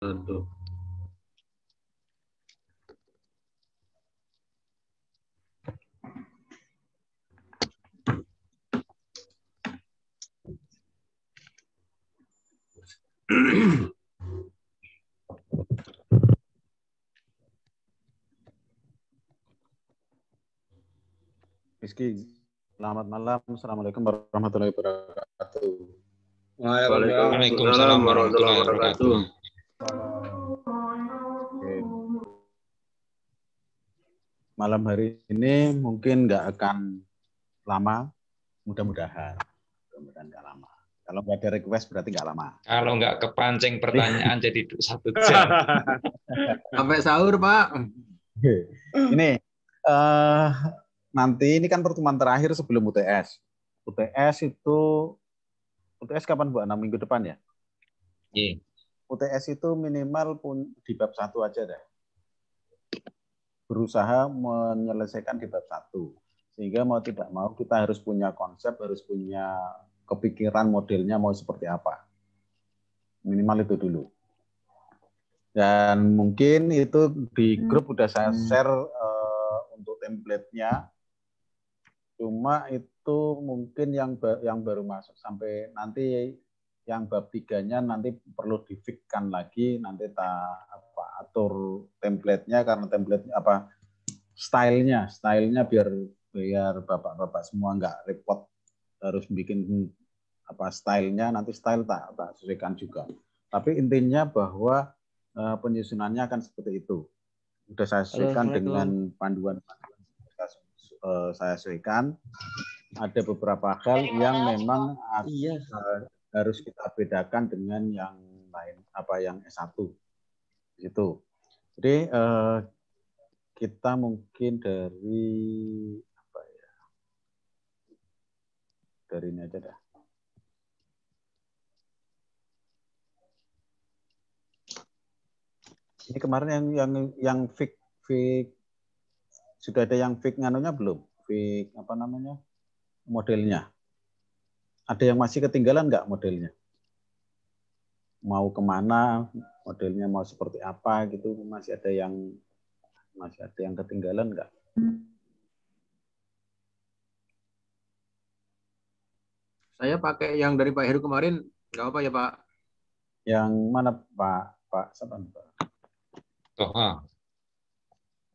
wabarakatuh. Rizky, selamat malam. Assalamualaikum warahmatullahi wabarakatuh. Waalaikumsalam warahmatullahi wabarakatuh. Malam hari ini mungkin nggak akan lama, mudah-mudahan. Mudah-mudahan nggak lama. Kalau nggak ada request berarti nggak lama. Kalau nggak kepancing pertanyaan jadi satu jam. Sampai sahur Pak. Ini uh, nanti ini kan pertemuan terakhir sebelum UTS. UTS itu UTS kapan Bu? Enam minggu depan ya? Iya. UTS itu minimal pun di bab satu aja deh. Berusaha menyelesaikan di bab satu. Sehingga mau tidak mau kita harus punya konsep, harus punya kepikiran modelnya mau seperti apa. Minimal itu dulu. Dan mungkin itu di hmm. grup udah saya hmm. share uh, untuk template-nya. Cuma itu mungkin yang yang baru masuk sampai nanti yang bab tiganya nanti perlu difikkan lagi nanti ta apa atur templatenya karena template apa stylenya stylenya biar biar bapak-bapak semua nggak repot harus bikin apa stylenya nanti style tak tak sesuaikan juga tapi intinya bahwa uh, penyusunannya akan seperti itu sudah saya sesuaikan dengan panduan, panduan uh, saya sesuaikan ada beberapa hal yang memang iya. Eh, harus kita bedakan dengan yang lain apa yang S1 itu Jadi eh, kita mungkin dari apa ya? Dari ini aja dah. Ini kemarin yang yang yang fik fik sudah ada yang fix nganunya belum? fix apa namanya? modelnya. Ada yang masih ketinggalan nggak modelnya? Mau kemana? Modelnya mau seperti apa gitu? Masih ada yang masih ada yang ketinggalan nggak? Saya pakai yang dari Pak Heru kemarin, nggak apa ya Pak? Yang mana Pak? Pak siapa Pak? Toha.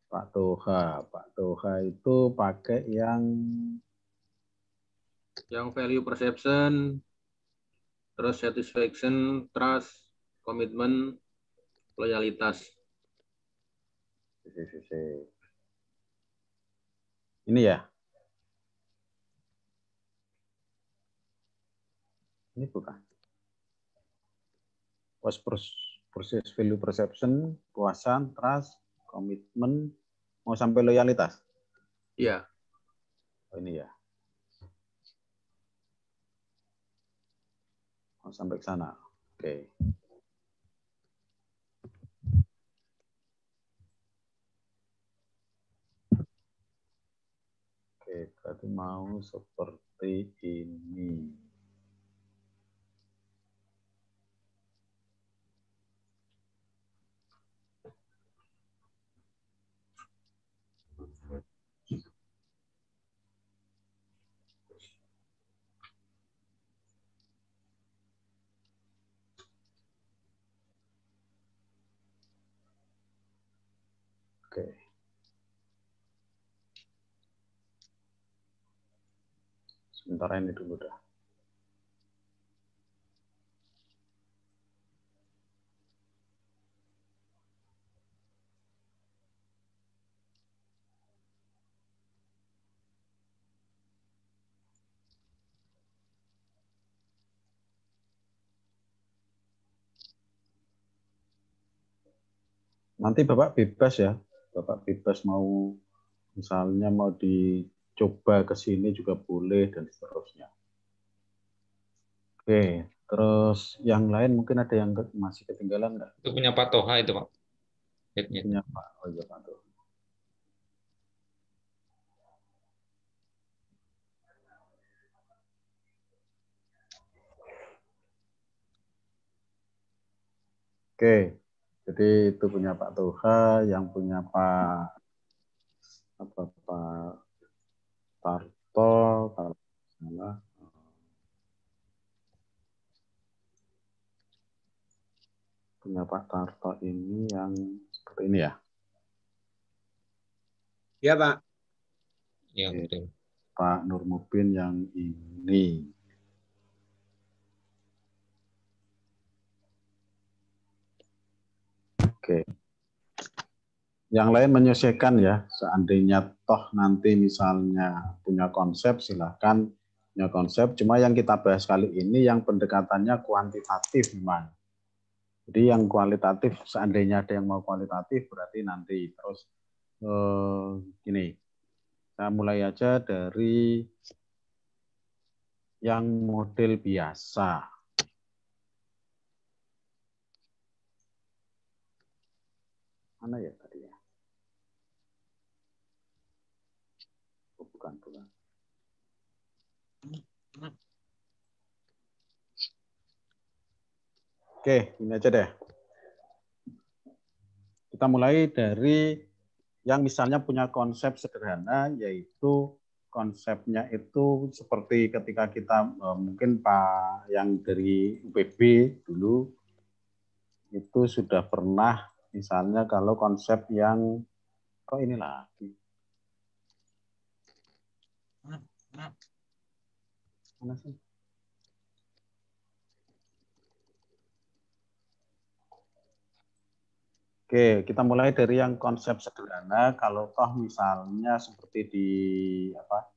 Pak Toha, Pak Toha itu pakai yang yang value perception, terus satisfaction, trust, komitmen, loyalitas. Ini ya? Ini bukan. Was proses value perception, kuasa, trust, komitmen, mau sampai loyalitas? Iya. Oh, ini ya. Oh, sampai ke sana. Oke. Okay. Oke, okay, berarti mau seperti ini. Bentar ini dulu dah. Nanti Bapak bebas ya, Bapak bebas mau misalnya mau di coba ke sini juga boleh dan seterusnya. Oke, terus yang lain mungkin ada yang masih ketinggalan nggak? Itu punya Pak Toha itu Pak. Itu Punya Pak, oh iya Pak Toha. Oke, jadi itu punya Pak Toha, yang punya Pak apa Pak parto kalau salah eh, punya Pak Tarto ini yang seperti ini ya. Iya Pak. Ya Pak Nurmupin yang ini. Oke yang lain menyesuaikan ya seandainya toh nanti misalnya punya konsep silahkan punya konsep cuma yang kita bahas kali ini yang pendekatannya kuantitatif memang jadi yang kualitatif seandainya ada yang mau kualitatif berarti nanti terus eh, gini saya mulai aja dari yang model biasa mana ya Oke, ini aja deh. Kita mulai dari yang misalnya punya konsep sederhana, yaitu konsepnya itu seperti ketika kita eh, mungkin Pak yang dari UPB dulu itu sudah pernah misalnya kalau konsep yang kok oh ini lagi mana sih Oke, kita mulai dari yang konsep sederhana. Kalau toh misalnya seperti di apa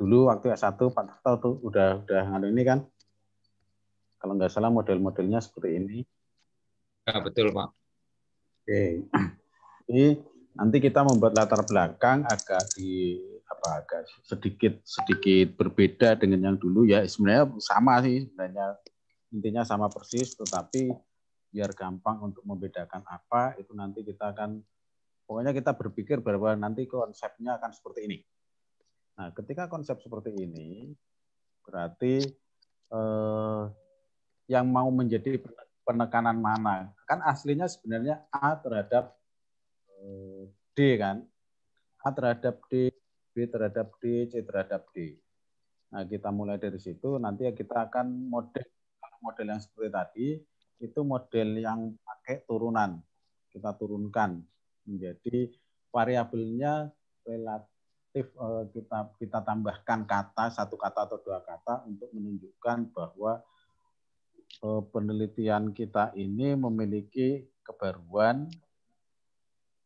dulu waktu S1 Pak Tirta tuh udah udah ngadu ini kan. Kalau nggak salah model-modelnya seperti ini. Ya, betul, Pak. Oke. Jadi nanti kita membuat latar belakang agak di apa agak sedikit sedikit berbeda dengan yang dulu ya. Sebenarnya sama sih, sebenarnya intinya sama persis tetapi biar gampang untuk membedakan apa itu nanti kita akan pokoknya kita berpikir bahwa nanti konsepnya akan seperti ini. Nah, ketika konsep seperti ini berarti eh, yang mau menjadi penekanan mana? Kan aslinya sebenarnya A terhadap eh, D kan? A terhadap D, B terhadap D, C terhadap D. Nah, kita mulai dari situ nanti kita akan model model yang seperti tadi itu model yang pakai turunan. Kita turunkan menjadi variabelnya relatif eh, kita kita tambahkan kata satu kata atau dua kata untuk menunjukkan bahwa eh, penelitian kita ini memiliki kebaruan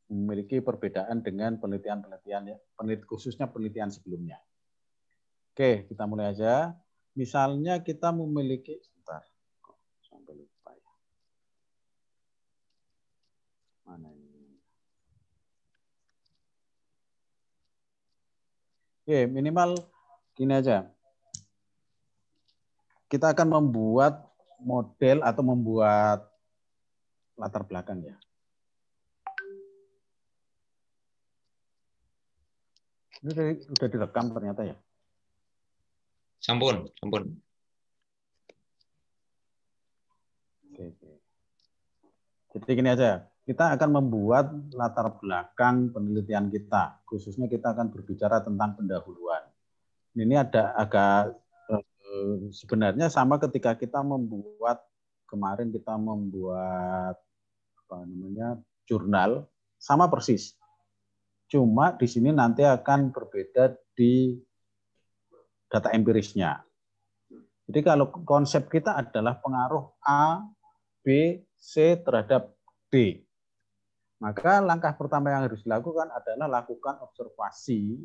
memiliki perbedaan dengan penelitian-penelitian ya, penelit khususnya penelitian sebelumnya. Oke, kita mulai aja. Misalnya kita memiliki sebentar. Oke minimal gini aja. Kita akan membuat model atau membuat latar belakang ya. Ini udah, udah direkam ternyata ya. Sampun, sampun. Oke, oke. Jadi gini aja kita akan membuat latar belakang penelitian kita. Khususnya kita akan berbicara tentang pendahuluan. Ini ada agak eh, sebenarnya sama ketika kita membuat kemarin kita membuat apa namanya jurnal sama persis. Cuma di sini nanti akan berbeda di data empirisnya. Jadi kalau konsep kita adalah pengaruh A, B, C terhadap D maka langkah pertama yang harus dilakukan adalah lakukan observasi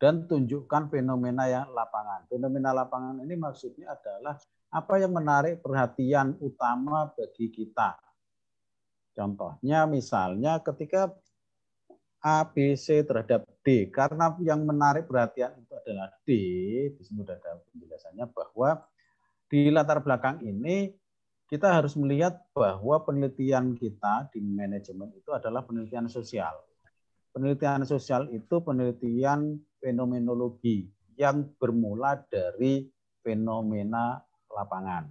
dan tunjukkan fenomena yang lapangan. Fenomena lapangan ini maksudnya adalah apa yang menarik perhatian utama bagi kita. Contohnya misalnya ketika A, B, C terhadap D. Karena yang menarik perhatian itu adalah D, di sini sudah ada penjelasannya bahwa di latar belakang ini kita harus melihat bahwa penelitian kita di manajemen itu adalah penelitian sosial. Penelitian sosial itu penelitian fenomenologi yang bermula dari fenomena lapangan.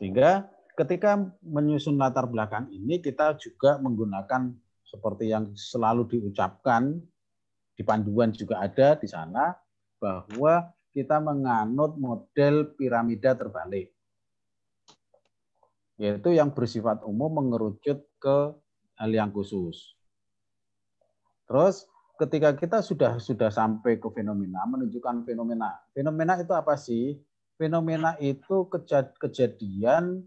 Sehingga ketika menyusun latar belakang ini kita juga menggunakan seperti yang selalu diucapkan di panduan juga ada di sana bahwa kita menganut model piramida terbalik yaitu yang bersifat umum mengerucut ke hal yang khusus. Terus ketika kita sudah sudah sampai ke fenomena, menunjukkan fenomena. Fenomena itu apa sih? Fenomena itu kejad, kejadian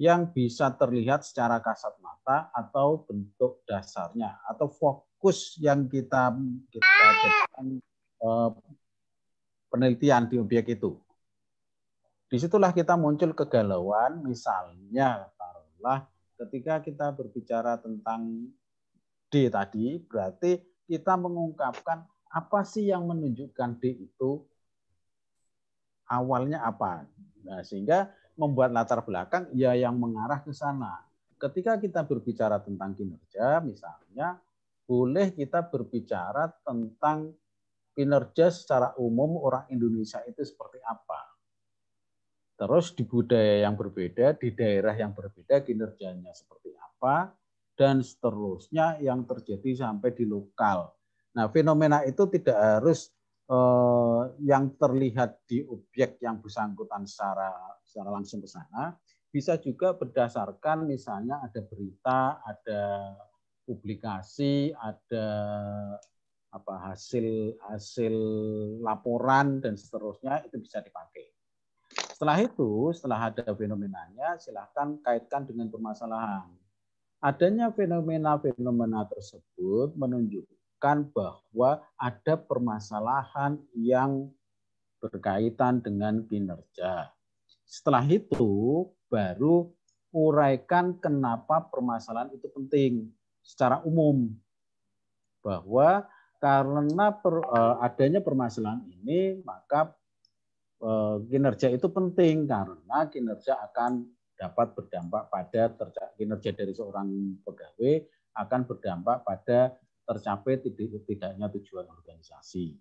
yang bisa terlihat secara kasat mata atau bentuk dasarnya atau fokus yang kita kita jadikan eh, penelitian di objek itu. Disitulah kita muncul kegalauan, misalnya taruhlah ketika kita berbicara tentang D tadi, berarti kita mengungkapkan apa sih yang menunjukkan D itu awalnya apa. Nah, sehingga membuat latar belakang ya yang mengarah ke sana. Ketika kita berbicara tentang kinerja, misalnya, boleh kita berbicara tentang kinerja secara umum orang Indonesia itu seperti apa Terus di budaya yang berbeda, di daerah yang berbeda kinerjanya seperti apa, dan seterusnya yang terjadi sampai di lokal. Nah, fenomena itu tidak harus eh, yang terlihat di objek yang bersangkutan secara secara langsung ke sana, bisa juga berdasarkan misalnya ada berita, ada publikasi, ada apa hasil hasil laporan dan seterusnya itu bisa dipakai. Setelah itu, setelah ada fenomenanya, silahkan kaitkan dengan permasalahan. Adanya fenomena-fenomena tersebut menunjukkan bahwa ada permasalahan yang berkaitan dengan kinerja. Setelah itu, baru uraikan kenapa permasalahan itu penting secara umum. Bahwa karena per, eh, adanya permasalahan ini, maka Eh, kinerja itu penting karena kinerja akan dapat berdampak pada kinerja dari seorang pegawai akan berdampak pada tercapai tidak tidaknya tujuan organisasi.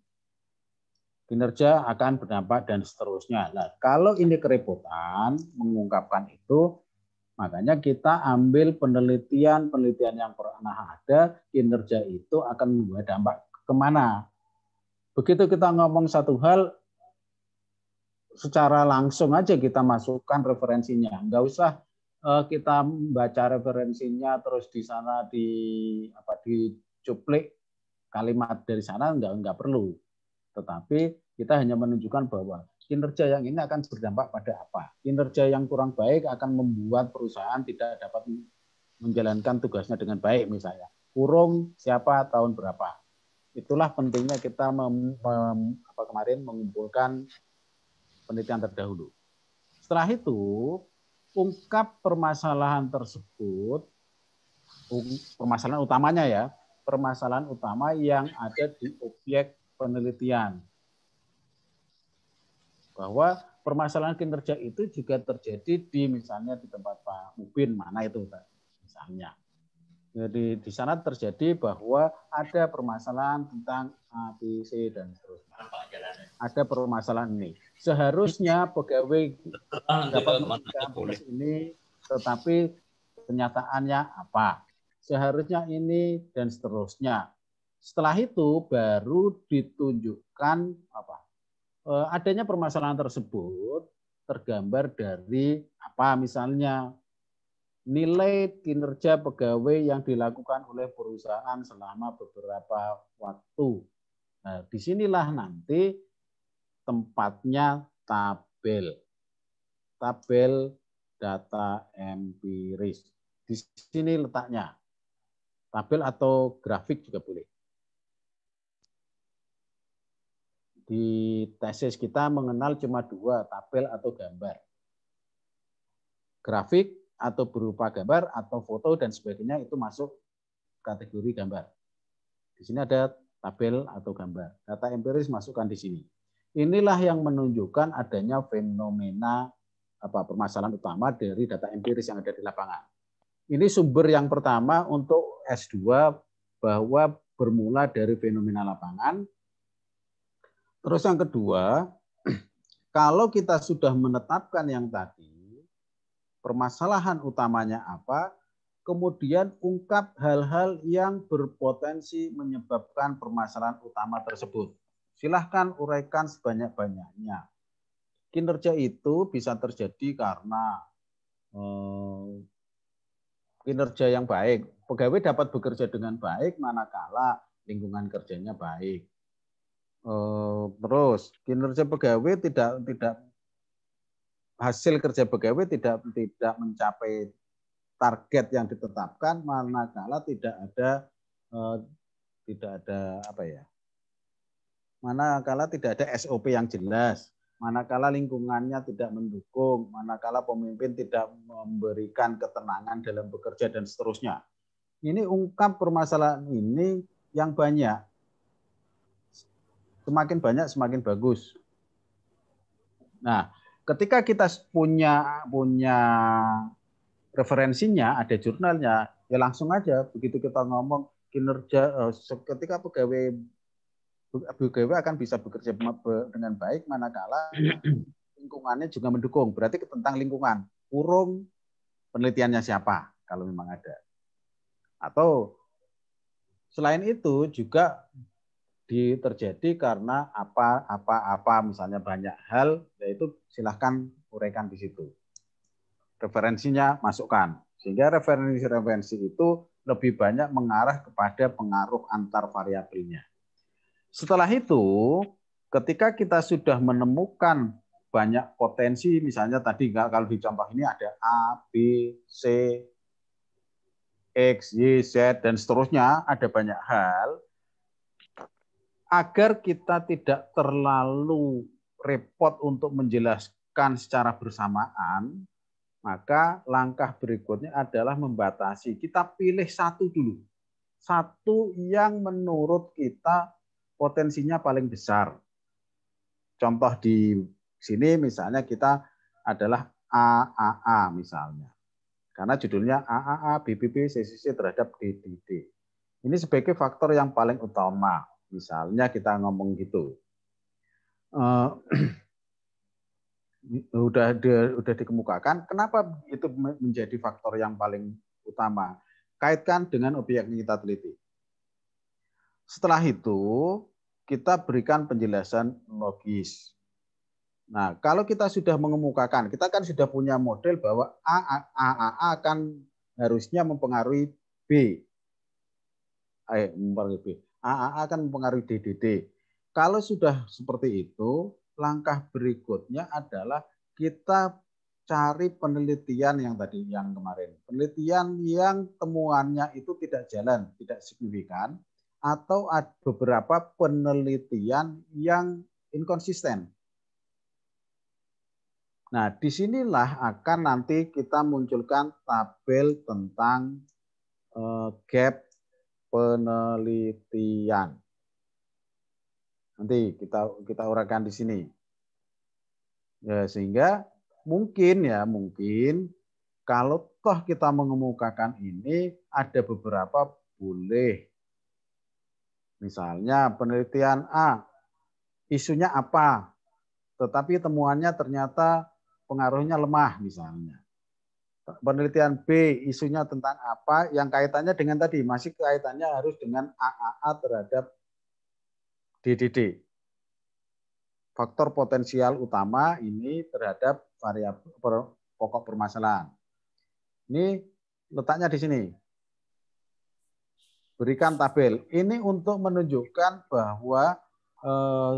Kinerja akan berdampak dan seterusnya. Nah, kalau ini kerepotan mengungkapkan itu, makanya kita ambil penelitian penelitian yang pernah ada kinerja itu akan membuat dampak kemana. Begitu kita ngomong satu hal, secara langsung aja kita masukkan referensinya. Enggak usah eh, kita baca referensinya terus di sana di apa dicuplik kalimat dari sana enggak nggak perlu. Tetapi kita hanya menunjukkan bahwa kinerja yang ini akan berdampak pada apa. Kinerja yang kurang baik akan membuat perusahaan tidak dapat menjalankan tugasnya dengan baik misalnya. Kurung siapa tahun berapa. Itulah pentingnya kita mem, mem, apa, kemarin mengumpulkan penelitian terdahulu. Setelah itu, ungkap permasalahan tersebut, permasalahan utamanya ya, permasalahan utama yang ada di objek penelitian. Bahwa permasalahan kinerja itu juga terjadi di misalnya di tempat Pak Mubin mana itu misalnya. Jadi di sana terjadi bahwa ada permasalahan tentang ABC dan seterusnya. Ada permasalahan ini seharusnya pegawai ah, dapat melakukan ini, tetapi kenyataannya apa? Seharusnya ini dan seterusnya. Setelah itu baru ditunjukkan apa eh, adanya permasalahan tersebut tergambar dari apa misalnya nilai kinerja pegawai yang dilakukan oleh perusahaan selama beberapa waktu. Nah, disinilah nanti tempatnya tabel. Tabel data empiris. Di sini letaknya. Tabel atau grafik juga boleh. Di tesis kita mengenal cuma dua, tabel atau gambar. Grafik atau berupa gambar atau foto dan sebagainya itu masuk kategori gambar. Di sini ada tabel atau gambar. Data empiris masukkan di sini. Inilah yang menunjukkan adanya fenomena apa permasalahan utama dari data empiris yang ada di lapangan. Ini sumber yang pertama untuk S2 bahwa bermula dari fenomena lapangan. Terus yang kedua, kalau kita sudah menetapkan yang tadi, permasalahan utamanya apa, kemudian ungkap hal-hal yang berpotensi menyebabkan permasalahan utama tersebut. Silahkan uraikan sebanyak-banyaknya. Kinerja itu bisa terjadi karena hmm, kinerja yang baik. Pegawai dapat bekerja dengan baik manakala lingkungan kerjanya baik. Hmm, terus kinerja pegawai tidak tidak hasil kerja pegawai tidak tidak mencapai target yang ditetapkan manakala tidak ada eh, tidak ada apa ya manakala tidak ada SOP yang jelas, manakala lingkungannya tidak mendukung, manakala pemimpin tidak memberikan ketenangan dalam bekerja dan seterusnya. Ini ungkap permasalahan ini yang banyak. Semakin banyak semakin bagus. Nah, ketika kita punya punya referensinya, ada jurnalnya, ya langsung aja begitu kita ngomong kinerja eh, ketika pegawai BGW akan bisa bekerja dengan baik manakala lingkungannya juga mendukung. Berarti tentang lingkungan, kurung penelitiannya siapa kalau memang ada. Atau selain itu juga terjadi karena apa apa apa misalnya banyak hal yaitu silahkan uraikan di situ referensinya masukkan sehingga referensi referensi itu lebih banyak mengarah kepada pengaruh antar variabelnya setelah itu, ketika kita sudah menemukan banyak potensi, misalnya tadi enggak, kalau di contoh ini ada A, B, C, X, Y, Z, dan seterusnya, ada banyak hal, agar kita tidak terlalu repot untuk menjelaskan secara bersamaan, maka langkah berikutnya adalah membatasi. Kita pilih satu dulu. Satu yang menurut kita potensinya paling besar. Contoh di sini misalnya kita adalah AAA misalnya. Karena judulnya AAA, BBB, CCC terhadap DDD. Ini sebagai faktor yang paling utama. Misalnya kita ngomong gitu. Uh, udah dikemukakan kenapa itu menjadi faktor yang paling utama kaitkan dengan obyek yang kita teliti setelah itu kita berikan penjelasan logis. Nah, kalau kita sudah mengemukakan, kita kan sudah punya model bahwa A, A, A, A, A akan harusnya mempengaruhi B. Eh, mempengaruhi B. A, A, A akan mempengaruhi D, D, D. Kalau sudah seperti itu, langkah berikutnya adalah kita cari penelitian yang tadi yang kemarin. Penelitian yang temuannya itu tidak jalan, tidak signifikan, atau ada beberapa penelitian yang inkonsisten. Nah, disinilah akan nanti kita munculkan tabel tentang eh, gap penelitian. Nanti kita kita uraikan di sini. Ya, sehingga mungkin ya, mungkin kalau toh kita mengemukakan ini ada beberapa boleh Misalnya penelitian A, isunya apa, tetapi temuannya ternyata pengaruhnya lemah misalnya. Penelitian B isunya tentang apa yang kaitannya dengan tadi masih kaitannya harus dengan AAA terhadap DDD. Faktor potensial utama ini terhadap variabel pokok permasalahan. Ini letaknya di sini berikan tabel. Ini untuk menunjukkan bahwa eh,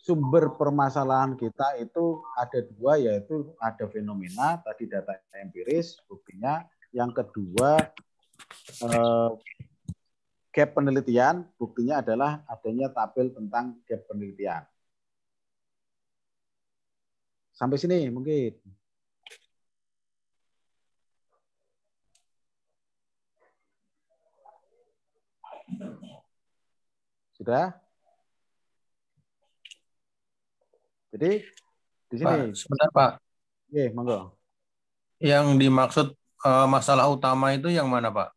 sumber permasalahan kita itu ada dua, yaitu ada fenomena, tadi data empiris, buktinya. Yang kedua, eh, gap penelitian, buktinya adalah adanya tabel tentang gap penelitian. Sampai sini mungkin. Sudah? Jadi di sini. Pak, sebentar Pak. Oke, monggo. Yang dimaksud eh, masalah utama itu yang mana Pak?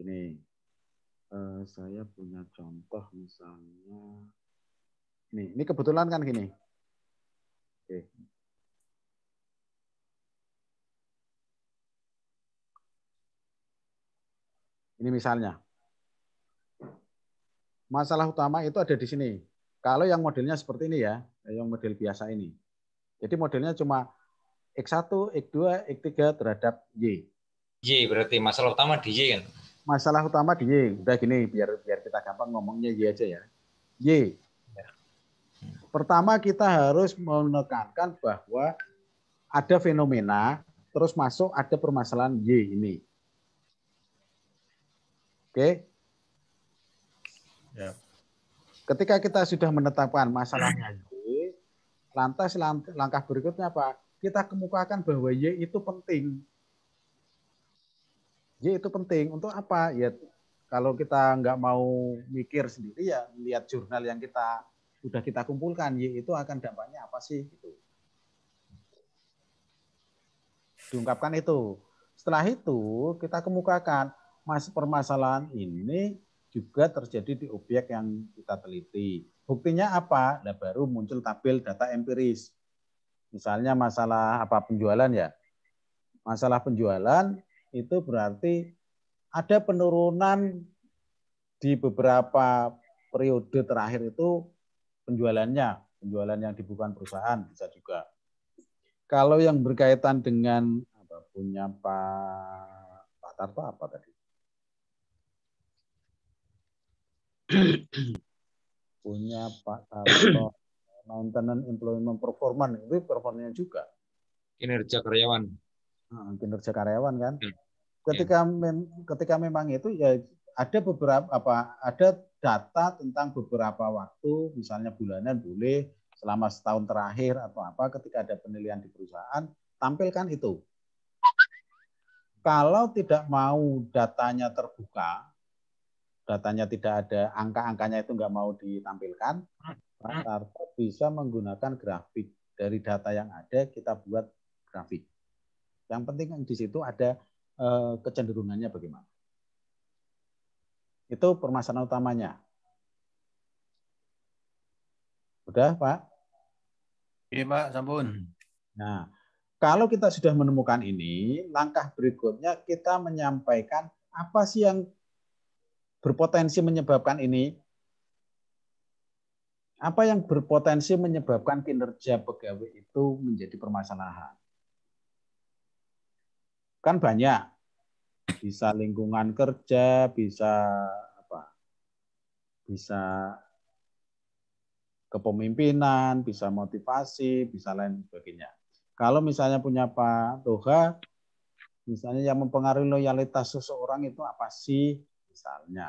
Ini eh, saya punya contoh misalnya ini ini kebetulan kan gini. Oke. Ini misalnya masalah utama itu ada di sini. Kalau yang modelnya seperti ini ya, yang model biasa ini. Jadi modelnya cuma X1, X2, X3 terhadap Y. Y berarti masalah utama di Y kan? Masalah utama di Y. Udah gini, biar biar kita gampang ngomongnya Y aja ya. Y. Ya. Pertama kita harus menekankan bahwa ada fenomena, terus masuk ada permasalahan Y ini. Oke, ketika kita sudah menetapkan masalahnya hmm. Y, lantas langkah berikutnya apa? Kita kemukakan bahwa Y itu penting. Y itu penting untuk apa? Ya kalau kita nggak mau mikir sendiri ya lihat jurnal yang kita sudah kita kumpulkan Y itu akan dampaknya apa sih Itu Diungkapkan itu. Setelah itu kita kemukakan mas permasalahan ini juga terjadi di objek yang kita teliti. Buktinya apa? Nah, baru muncul tabel data empiris. Misalnya masalah apa penjualan ya. Masalah penjualan itu berarti ada penurunan di beberapa periode terakhir itu penjualannya, penjualan yang dibuka perusahaan bisa juga. Kalau yang berkaitan dengan apa, punya Pak Pak Tarto apa tadi? punya Pak Tarto maintenance employment performance itu performanya juga kinerja karyawan hmm, kinerja karyawan kan hmm. ketika ya. mem ketika memang itu ya ada beberapa apa ada data tentang beberapa waktu misalnya bulanan boleh selama setahun terakhir atau apa ketika ada penilaian di perusahaan tampilkan itu kalau tidak mau datanya terbuka datanya tidak ada, angka-angkanya itu nggak mau ditampilkan, hmm. hmm. Pak bisa menggunakan grafik. Dari data yang ada, kita buat grafik. Yang penting kan di situ ada eh, kecenderungannya bagaimana. Itu permasalahan utamanya. Udah, Pak? Iya, Pak. Sampun. Nah, kalau kita sudah menemukan ini, langkah berikutnya kita menyampaikan apa sih yang berpotensi menyebabkan ini? Apa yang berpotensi menyebabkan kinerja pegawai itu menjadi permasalahan? Kan banyak. Bisa lingkungan kerja, bisa apa? Bisa kepemimpinan, bisa motivasi, bisa lain sebagainya. Kalau misalnya punya Pak Toha, misalnya yang mempengaruhi loyalitas seseorang itu apa sih? misalnya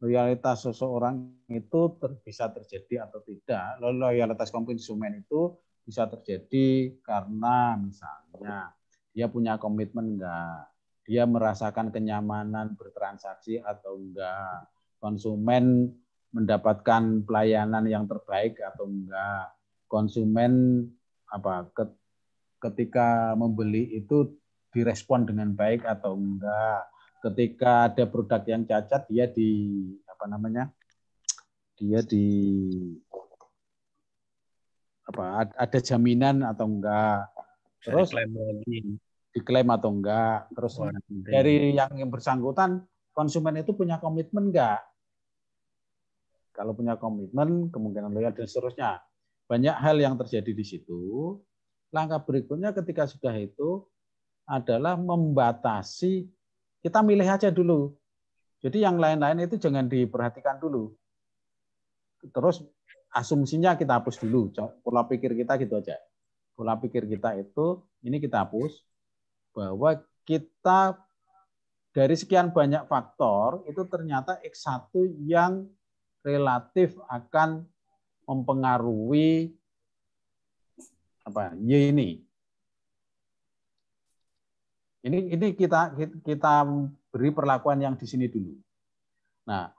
loyalitas seseorang itu ter, bisa terjadi atau tidak. loyalitas konsumen itu bisa terjadi karena misalnya dia punya komitmen enggak, dia merasakan kenyamanan bertransaksi atau enggak, konsumen mendapatkan pelayanan yang terbaik atau enggak, konsumen apa ketika membeli itu direspon dengan baik atau enggak, ketika ada produk yang cacat dia di apa namanya dia di apa ada jaminan atau enggak terus diklaim lagi diklaim atau enggak terus oh, dari yang, yang bersangkutan konsumen itu punya komitmen enggak kalau punya komitmen kemungkinan loyal dan seterusnya banyak hal yang terjadi di situ langkah berikutnya ketika sudah itu adalah membatasi kita milih aja dulu. Jadi yang lain-lain itu jangan diperhatikan dulu. Terus asumsinya kita hapus dulu. Pola pikir kita gitu aja. Pola pikir kita itu ini kita hapus bahwa kita dari sekian banyak faktor itu ternyata X1 yang relatif akan mempengaruhi apa Y ini ini ini kita kita beri perlakuan yang di sini dulu. Nah,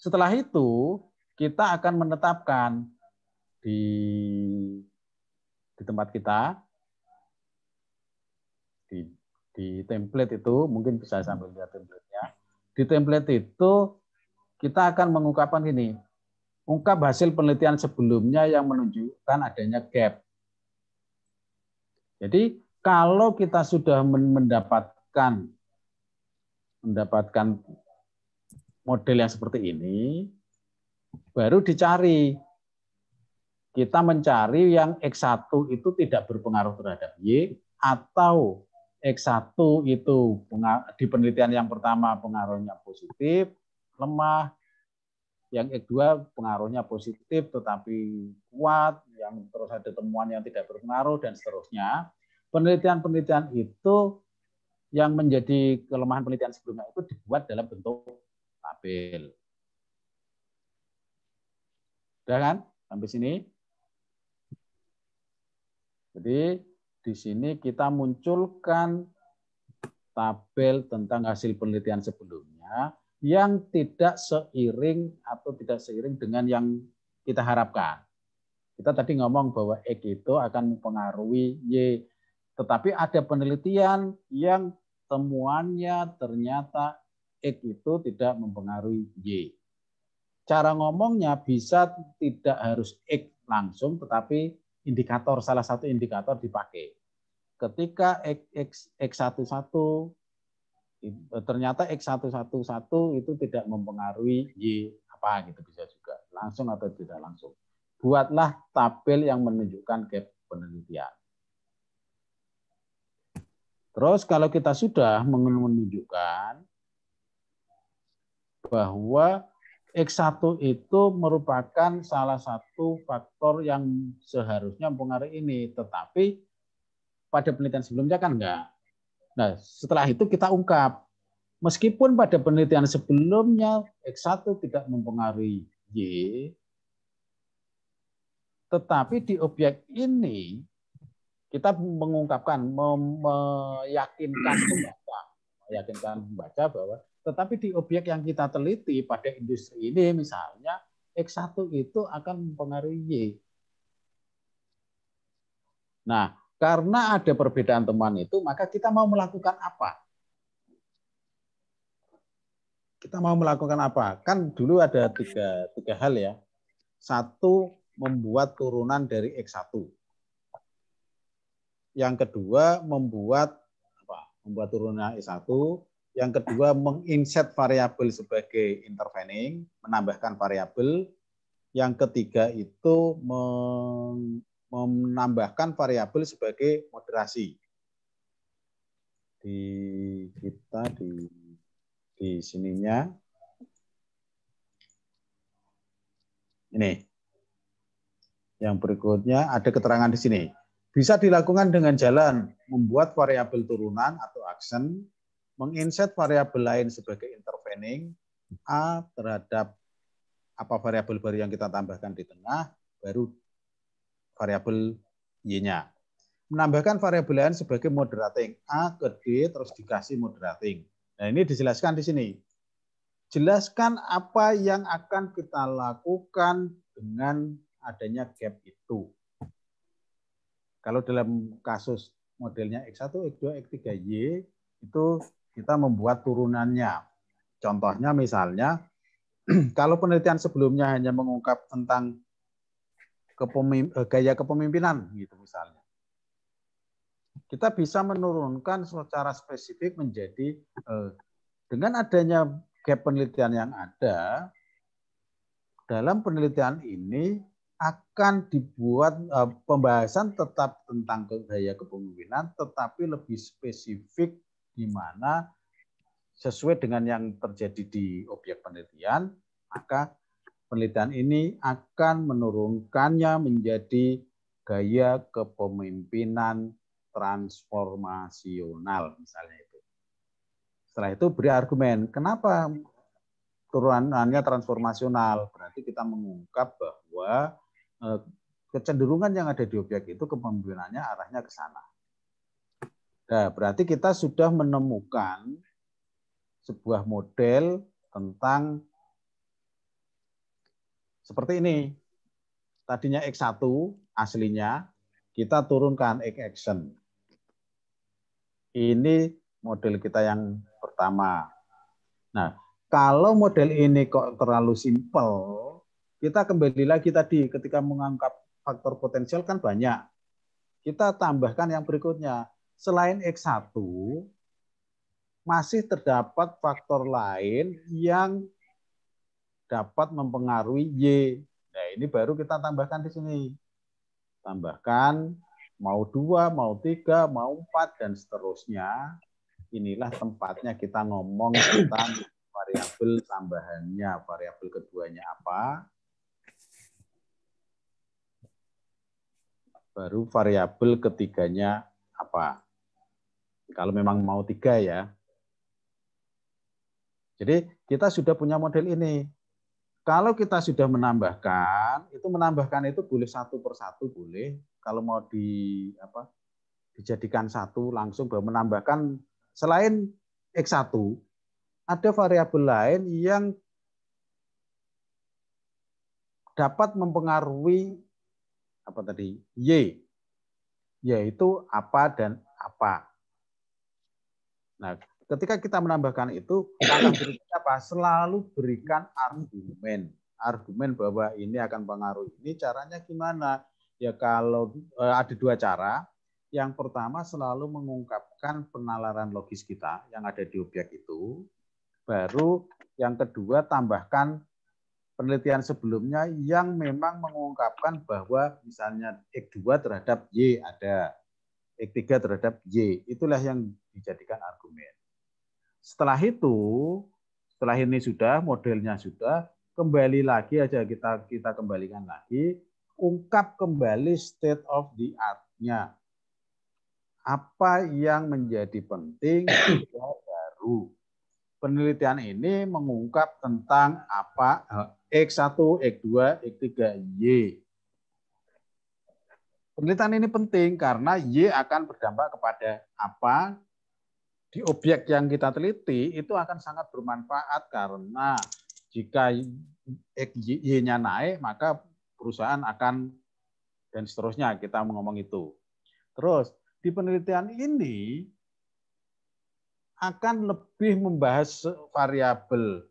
setelah itu kita akan menetapkan di di tempat kita di di template itu mungkin bisa sambil lihat templatenya. Di template itu kita akan mengungkapkan ini. Ungkap hasil penelitian sebelumnya yang menunjukkan adanya gap. Jadi kalau kita sudah mendapatkan mendapatkan model yang seperti ini baru dicari kita mencari yang X1 itu tidak berpengaruh terhadap Y atau X1 itu di penelitian yang pertama pengaruhnya positif, lemah, yang X2 pengaruhnya positif tetapi kuat, yang terus ada temuan yang tidak berpengaruh dan seterusnya penelitian-penelitian itu yang menjadi kelemahan penelitian sebelumnya itu dibuat dalam bentuk tabel. Sudah kan? Sampai sini. Jadi di sini kita munculkan tabel tentang hasil penelitian sebelumnya yang tidak seiring atau tidak seiring dengan yang kita harapkan. Kita tadi ngomong bahwa X itu akan mempengaruhi Y tetapi ada penelitian yang temuannya ternyata X itu tidak mempengaruhi Y. Cara ngomongnya bisa tidak harus X langsung, tetapi indikator salah satu indikator dipakai. Ketika X, X, X11 ternyata X111 itu tidak mempengaruhi Y apa gitu bisa juga langsung atau tidak langsung. Buatlah tabel yang menunjukkan gap penelitian. Terus kalau kita sudah menunjukkan bahwa X1 itu merupakan salah satu faktor yang seharusnya mempengaruhi ini. Tetapi pada penelitian sebelumnya kan enggak. Nah, setelah itu kita ungkap. Meskipun pada penelitian sebelumnya X1 tidak mempengaruhi Y, tetapi di objek ini kita mengungkapkan, meyakinkan pembaca, meyakinkan pembaca bahwa tetapi di objek yang kita teliti pada industri ini misalnya X1 itu akan mempengaruhi Y. Nah, karena ada perbedaan teman itu, maka kita mau melakukan apa? Kita mau melakukan apa? Kan dulu ada tiga, tiga hal ya. Satu, membuat turunan dari X1 yang kedua membuat apa? Membuat turunnya i 1 Yang kedua menginsert variabel sebagai intervening, menambahkan variabel. Yang ketiga itu menambahkan variabel sebagai moderasi. Di kita di di sininya ini. Yang berikutnya ada keterangan di sini. Bisa dilakukan dengan jalan membuat variabel turunan atau action, menginsert variabel lain sebagai intervening A terhadap apa variabel baru yang kita tambahkan di tengah, baru variabel Y-nya. Menambahkan variabel lain sebagai moderating A ke D terus dikasih moderating. Nah, ini dijelaskan di sini. Jelaskan apa yang akan kita lakukan dengan adanya gap itu. Kalau dalam kasus modelnya X1, X2, X3Y itu kita membuat turunannya. Contohnya misalnya, kalau penelitian sebelumnya hanya mengungkap tentang eh, gaya kepemimpinan, gitu misalnya, kita bisa menurunkan secara spesifik menjadi eh, dengan adanya gap penelitian yang ada, dalam penelitian ini akan dibuat uh, pembahasan tetap tentang gaya kepemimpinan, tetapi lebih spesifik di mana sesuai dengan yang terjadi di objek penelitian, maka penelitian ini akan menurunkannya menjadi gaya kepemimpinan transformasional misalnya itu. Setelah itu beri argumen, kenapa turunannya transformasional? Berarti kita mengungkap bahwa Eh, kecenderungan yang ada di objek itu kepemimpinannya arahnya ke sana. Nah, berarti kita sudah menemukan sebuah model tentang seperti ini. Tadinya X1 aslinya, kita turunkan X action. Ini model kita yang pertama. Nah, kalau model ini kok terlalu simpel, kita kembali lagi tadi ketika mengangkat faktor potensial kan banyak. Kita tambahkan yang berikutnya. Selain X1, masih terdapat faktor lain yang dapat mempengaruhi Y. Nah, ini baru kita tambahkan di sini. Tambahkan mau dua, mau tiga, mau empat, dan seterusnya. Inilah tempatnya kita ngomong tentang variabel tambahannya, variabel keduanya apa, baru variabel ketiganya apa. Kalau memang mau tiga ya. Jadi kita sudah punya model ini. Kalau kita sudah menambahkan, itu menambahkan itu boleh satu persatu boleh. Kalau mau di apa dijadikan satu langsung bahwa menambahkan selain x1 ada variabel lain yang dapat mempengaruhi apa tadi y yaitu apa dan apa. Nah, ketika kita menambahkan itu kita berikan apa? Selalu berikan argumen. Argumen bahwa ini akan pengaruh ini caranya gimana? Ya kalau eh, ada dua cara. Yang pertama selalu mengungkapkan penalaran logis kita yang ada di objek itu. Baru yang kedua tambahkan penelitian sebelumnya yang memang mengungkapkan bahwa misalnya X2 e terhadap Y ada, X3 e terhadap Y. Itulah yang dijadikan argumen. Setelah itu, setelah ini sudah, modelnya sudah, kembali lagi aja kita kita kembalikan lagi, ungkap kembali state of the art-nya. Apa yang menjadi penting baru. Penelitian ini mengungkap tentang apa X1, X2, X3, Y. Penelitian ini penting karena Y akan berdampak kepada apa di objek yang kita teliti itu akan sangat bermanfaat karena jika Y-nya naik maka perusahaan akan dan seterusnya kita mengomong itu. Terus di penelitian ini akan lebih membahas variabel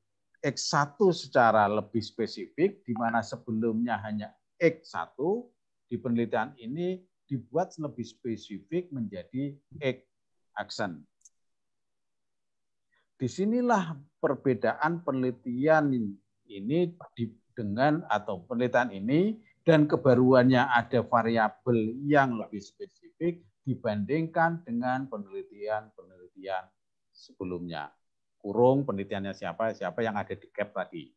X1 secara lebih spesifik, di mana sebelumnya hanya X1, di penelitian ini dibuat lebih spesifik menjadi X aksen. Disinilah perbedaan penelitian ini dengan atau penelitian ini dan kebaruannya ada variabel yang lebih spesifik dibandingkan dengan penelitian-penelitian sebelumnya kurung penelitiannya siapa, siapa yang ada di gap tadi.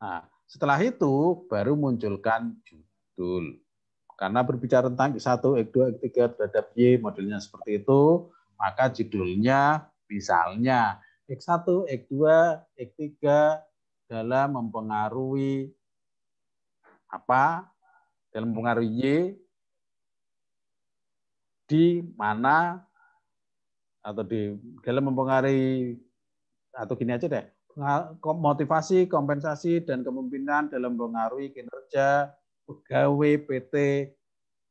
Nah, setelah itu baru munculkan judul. Karena berbicara tentang X1, X2, X3 terhadap Y, modelnya seperti itu, maka judulnya misalnya X1, X2, X3 dalam mempengaruhi apa? Dalam mempengaruhi Y di mana atau di dalam mempengaruhi atau gini aja deh motivasi kompensasi dan kepemimpinan dalam mempengaruhi kinerja pegawai PT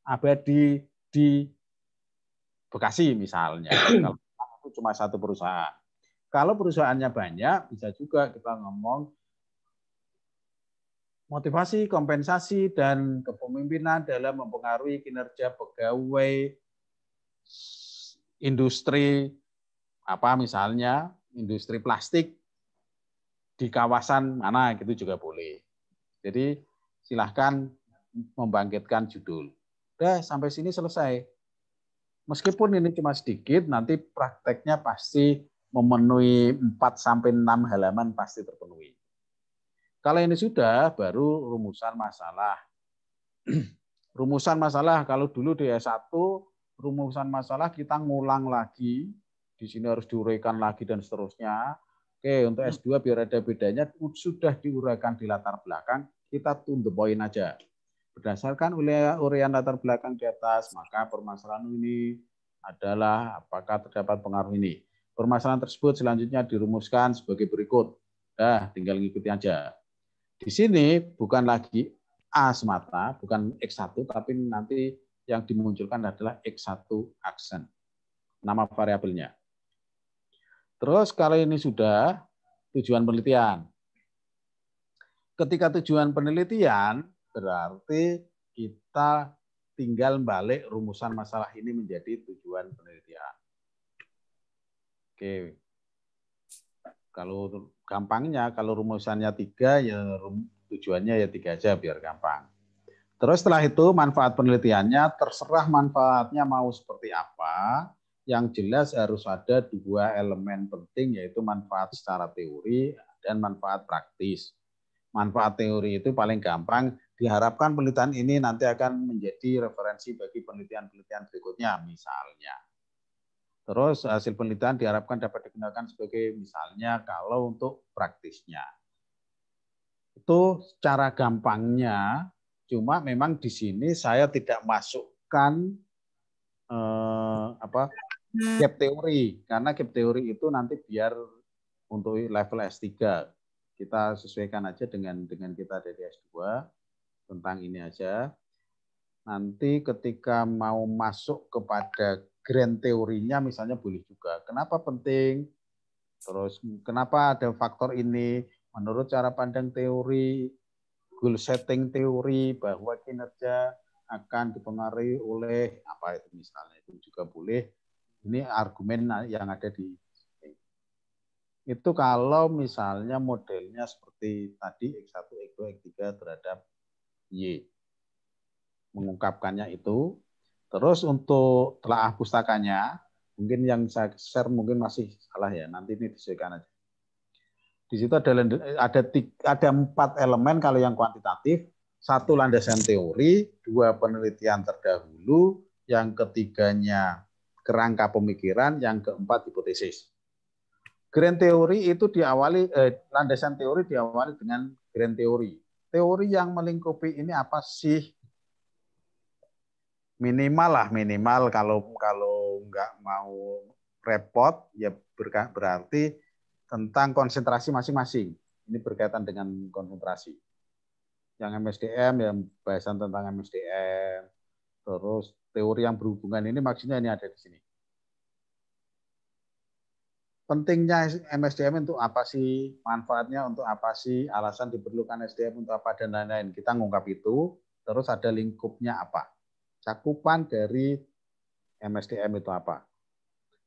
abadi di Bekasi misalnya kalau cuma satu perusahaan kalau perusahaannya banyak bisa juga kita ngomong motivasi kompensasi dan kepemimpinan dalam mempengaruhi kinerja pegawai industri apa misalnya industri plastik di kawasan mana gitu juga boleh. Jadi silahkan membangkitkan judul. Udah sampai sini selesai. Meskipun ini cuma sedikit, nanti prakteknya pasti memenuhi 4 sampai 6 halaman pasti terpenuhi. Kalau ini sudah baru rumusan masalah. rumusan masalah kalau dulu di S1 rumusan masalah kita ngulang lagi, di sini harus diuraikan lagi dan seterusnya. Oke, untuk S2 biar ada bedanya sudah diuraikan di latar belakang, kita tunduk the aja. Berdasarkan uraian latar belakang di atas, maka permasalahan ini adalah apakah terdapat pengaruh ini. Permasalahan tersebut selanjutnya dirumuskan sebagai berikut. Dah, tinggal ngikuti aja. Di sini bukan lagi A semata, bukan X1, tapi nanti yang dimunculkan adalah X1 aksen. Nama variabelnya. Terus kalau ini sudah tujuan penelitian. Ketika tujuan penelitian berarti kita tinggal balik rumusan masalah ini menjadi tujuan penelitian. Oke. Kalau gampangnya kalau rumusannya tiga ya tujuannya ya tiga aja biar gampang. Terus setelah itu manfaat penelitiannya terserah manfaatnya mau seperti apa, yang jelas harus ada dua elemen penting yaitu manfaat secara teori dan manfaat praktis. Manfaat teori itu paling gampang diharapkan penelitian ini nanti akan menjadi referensi bagi penelitian-penelitian berikutnya misalnya. Terus hasil penelitian diharapkan dapat digunakan sebagai misalnya kalau untuk praktisnya. Itu cara gampangnya Cuma memang di sini saya tidak masukkan eh, apa gap teori karena gap teori itu nanti biar untuk level S3 kita sesuaikan aja dengan dengan kita dari S2 tentang ini aja. Nanti ketika mau masuk kepada grand teorinya misalnya boleh juga. Kenapa penting? Terus kenapa ada faktor ini? Menurut cara pandang teori goal setting teori bahwa kinerja akan dipengaruhi oleh apa itu misalnya itu juga boleh. Ini argumen yang ada di itu kalau misalnya modelnya seperti tadi X1, X2, X3 terhadap Y. Mengungkapkannya itu. Terus untuk telah pustakanya, mungkin yang saya share mungkin masih salah ya, nanti ini disesuaikan aja. Di situ ada ada ada empat elemen kalau yang kuantitatif, satu landasan teori, dua penelitian terdahulu, yang ketiganya kerangka pemikiran, yang keempat hipotesis. Grand teori itu diawali eh, landasan teori diawali dengan grand teori. Teori yang melingkupi ini apa sih? Minimal lah minimal kalau kalau nggak mau repot ya berarti tentang konsentrasi masing-masing. Ini berkaitan dengan konsentrasi. Yang MSDM, yang bahasan tentang MSDM, terus teori yang berhubungan ini maksudnya ini ada di sini. Pentingnya MSDM untuk apa sih? Manfaatnya untuk apa sih? Alasan diperlukan SDM untuk apa dan lain-lain. Kita ngungkap itu, terus ada lingkupnya apa? Cakupan dari MSDM itu apa?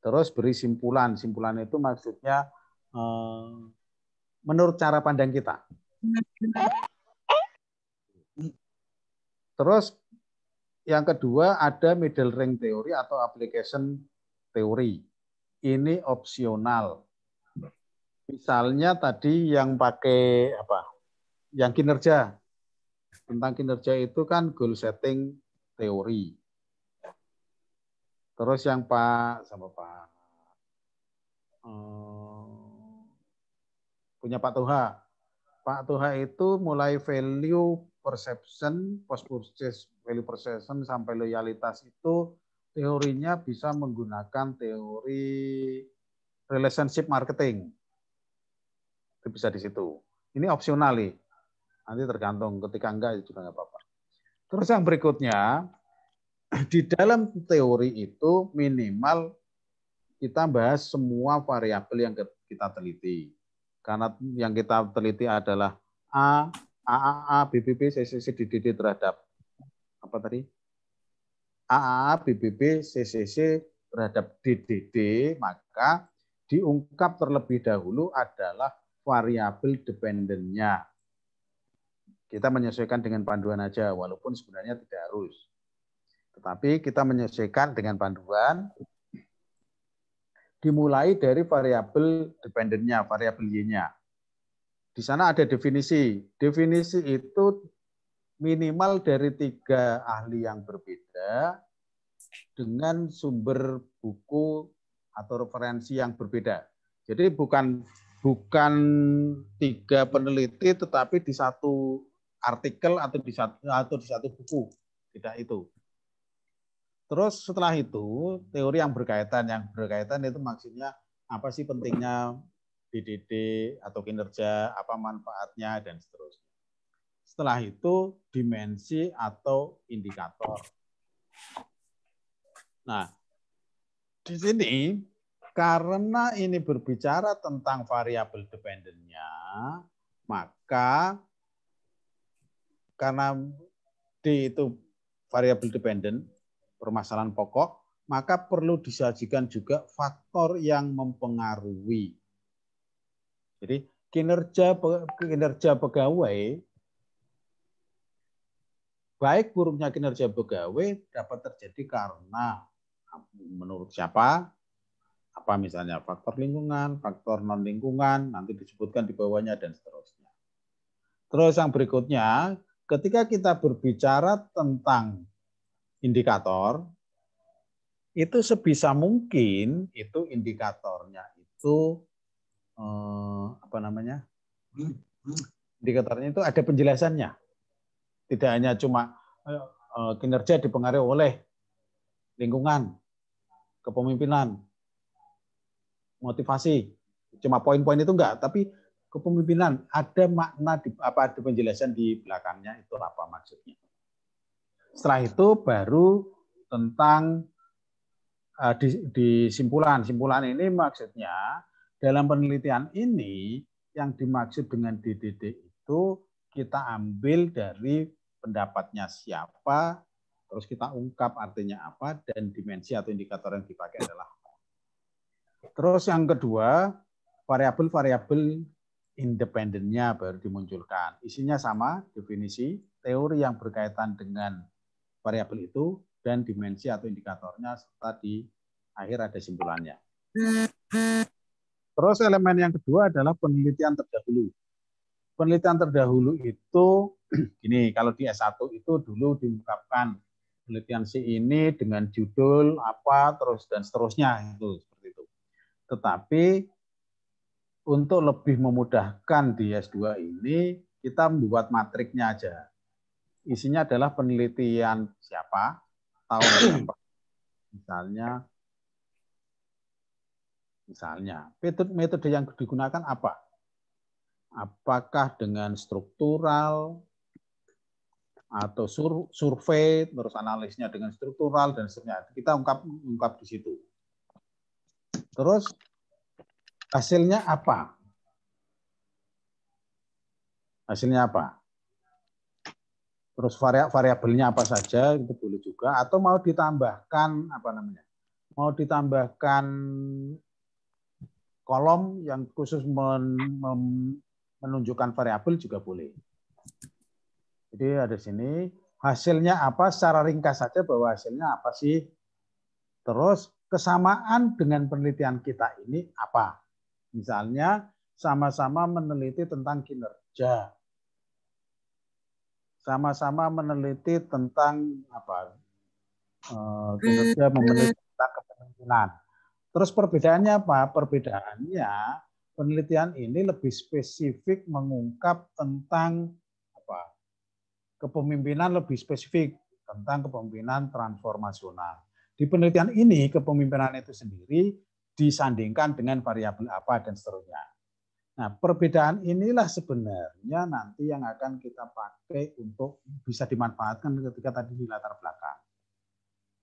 Terus beri simpulan. Simpulan itu maksudnya Eh, menurut cara pandang kita. Terus yang kedua ada middle ring teori atau application teori. Ini opsional. Misalnya tadi yang pakai apa? Yang kinerja. Tentang kinerja itu kan goal setting teori. Terus yang Pak sama Pak eh, punya Pak Toha. Pak Toha itu mulai value perception, post purchase value perception sampai loyalitas itu teorinya bisa menggunakan teori relationship marketing. Itu bisa di situ. Ini opsional nih. Nanti tergantung ketika enggak juga enggak apa-apa. Terus yang berikutnya, di dalam teori itu minimal kita bahas semua variabel yang kita teliti. Karena yang kita teliti adalah A, a a b b b c c c d d d terhadap apa tadi? a a b b b c c c terhadap d d d maka diungkap terlebih dahulu adalah variabel dependennya. Kita menyesuaikan dengan panduan aja, walaupun sebenarnya tidak harus. Tetapi kita menyesuaikan dengan panduan, dimulai dari variabel dependennya, variabel y-nya. Di sana ada definisi. Definisi itu minimal dari tiga ahli yang berbeda dengan sumber buku atau referensi yang berbeda. Jadi bukan bukan tiga peneliti tetapi di satu artikel atau di satu atau di satu buku tidak itu Terus setelah itu teori yang berkaitan yang berkaitan itu maksudnya apa sih pentingnya BDD atau kinerja, apa manfaatnya dan seterusnya. Setelah itu dimensi atau indikator. Nah, di sini karena ini berbicara tentang variabel dependennya, maka karena D itu variabel dependent, permasalahan pokok, maka perlu disajikan juga faktor yang mempengaruhi. Jadi kinerja kinerja pegawai baik buruknya kinerja pegawai dapat terjadi karena menurut siapa apa misalnya faktor lingkungan, faktor non lingkungan, nanti disebutkan di bawahnya dan seterusnya. Terus yang berikutnya, ketika kita berbicara tentang indikator itu sebisa mungkin itu indikatornya itu eh, apa namanya indikatornya itu ada penjelasannya tidak hanya cuma eh, kinerja dipengaruhi oleh lingkungan kepemimpinan motivasi cuma poin-poin itu enggak tapi kepemimpinan ada makna di apa ada penjelasan di belakangnya itu apa maksudnya setelah itu baru tentang uh, di, di simpulan. Simpulan ini maksudnya dalam penelitian ini yang dimaksud dengan DDD itu kita ambil dari pendapatnya siapa, terus kita ungkap artinya apa, dan dimensi atau indikator yang dipakai adalah Terus yang kedua, variabel-variabel independennya baru dimunculkan. Isinya sama, definisi, teori yang berkaitan dengan variabel itu dan dimensi atau indikatornya serta di akhir ada simpulannya. Terus elemen yang kedua adalah penelitian terdahulu. Penelitian terdahulu itu gini, kalau di S1 itu dulu diungkapkan penelitian si ini dengan judul apa terus dan seterusnya itu seperti itu. Tetapi untuk lebih memudahkan di S2 ini kita membuat matriknya aja. Isinya adalah penelitian siapa, tahu siapa Misalnya, misalnya metode, metode yang digunakan apa? Apakah dengan struktural atau sur, survei, terus analisnya dengan struktural dan seterusnya. Kita ungkap ungkap di situ. Terus hasilnya apa? Hasilnya apa? terus variabel variabelnya apa saja itu boleh juga atau mau ditambahkan apa namanya mau ditambahkan kolom yang khusus men, menunjukkan variabel juga boleh jadi ada sini hasilnya apa secara ringkas saja bahwa hasilnya apa sih terus kesamaan dengan penelitian kita ini apa misalnya sama-sama meneliti tentang kinerja sama-sama meneliti tentang apa eh, hmm. kinerja memenuhi tentang kepemimpinan. Terus perbedaannya apa? Perbedaannya penelitian ini lebih spesifik mengungkap tentang apa kepemimpinan lebih spesifik tentang kepemimpinan transformasional. Di penelitian ini kepemimpinan itu sendiri disandingkan dengan variabel apa dan seterusnya. Nah, perbedaan inilah sebenarnya nanti yang akan kita pakai untuk bisa dimanfaatkan ketika tadi di latar belakang.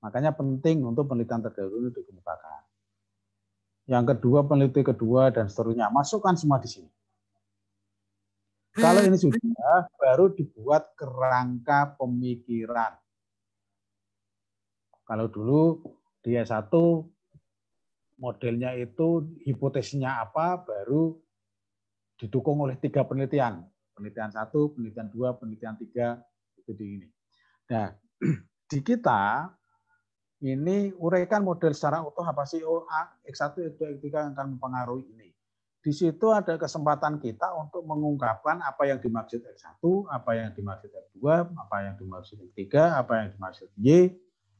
Makanya penting untuk penelitian terdahulu dikemukakan. Yang kedua, peneliti kedua, dan seterusnya. Masukkan semua di sini. Kalau ini sudah, baru dibuat kerangka pemikiran. Kalau dulu dia satu modelnya itu hipotesisnya apa, baru didukung oleh tiga penelitian. Penelitian satu, penelitian dua, penelitian tiga, itu di ini. Nah, di kita ini uraikan model secara utuh apa sih oh, X1, X2, X3 yang akan mempengaruhi ini. Di situ ada kesempatan kita untuk mengungkapkan apa yang dimaksud X1, apa yang dimaksud X2, apa yang dimaksud X3, apa yang dimaksud Y,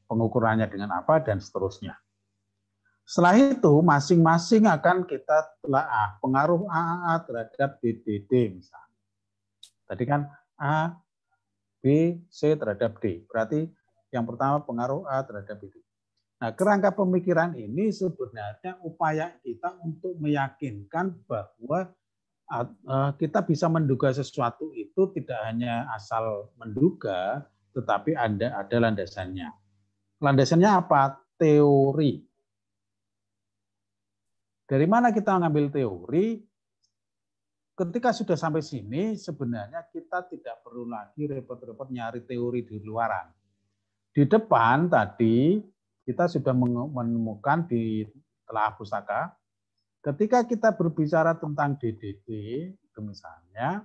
pengukurannya dengan apa, dan seterusnya. Setelah itu masing-masing akan kita telah pengaruh AAA terhadap BBD misalnya. Tadi kan A, B, C terhadap D. Berarti yang pertama pengaruh A terhadap B. Nah, kerangka pemikiran ini sebenarnya upaya kita untuk meyakinkan bahwa ah, eh, kita bisa menduga sesuatu itu tidak hanya asal menduga, tetapi ada ada landasannya. Landasannya apa? Teori. Dari mana kita mengambil teori? Ketika sudah sampai sini, sebenarnya kita tidak perlu lagi repot-repot nyari teori di luaran. Di depan tadi, kita sudah menemukan di telah pustaka, ketika kita berbicara tentang DDT, misalnya,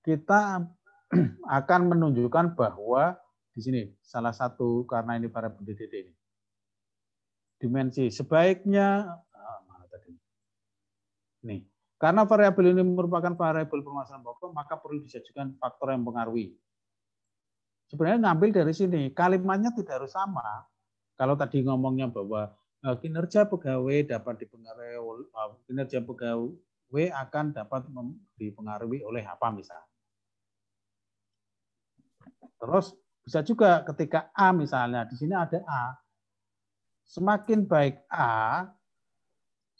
kita akan menunjukkan bahwa di sini salah satu karena ini para pendidik ini dimensi sebaiknya Nih, karena variabel ini merupakan variabel permasalahan pokok, maka perlu disajikan faktor yang mempengaruhi. Sebenarnya ngambil dari sini, kalimatnya tidak harus sama. Kalau tadi ngomongnya bahwa eh, kinerja pegawai dapat dipengaruhi eh, kinerja pegawai akan dapat dipengaruhi oleh apa misalnya. Terus bisa juga ketika A misalnya, di sini ada A. Semakin baik A,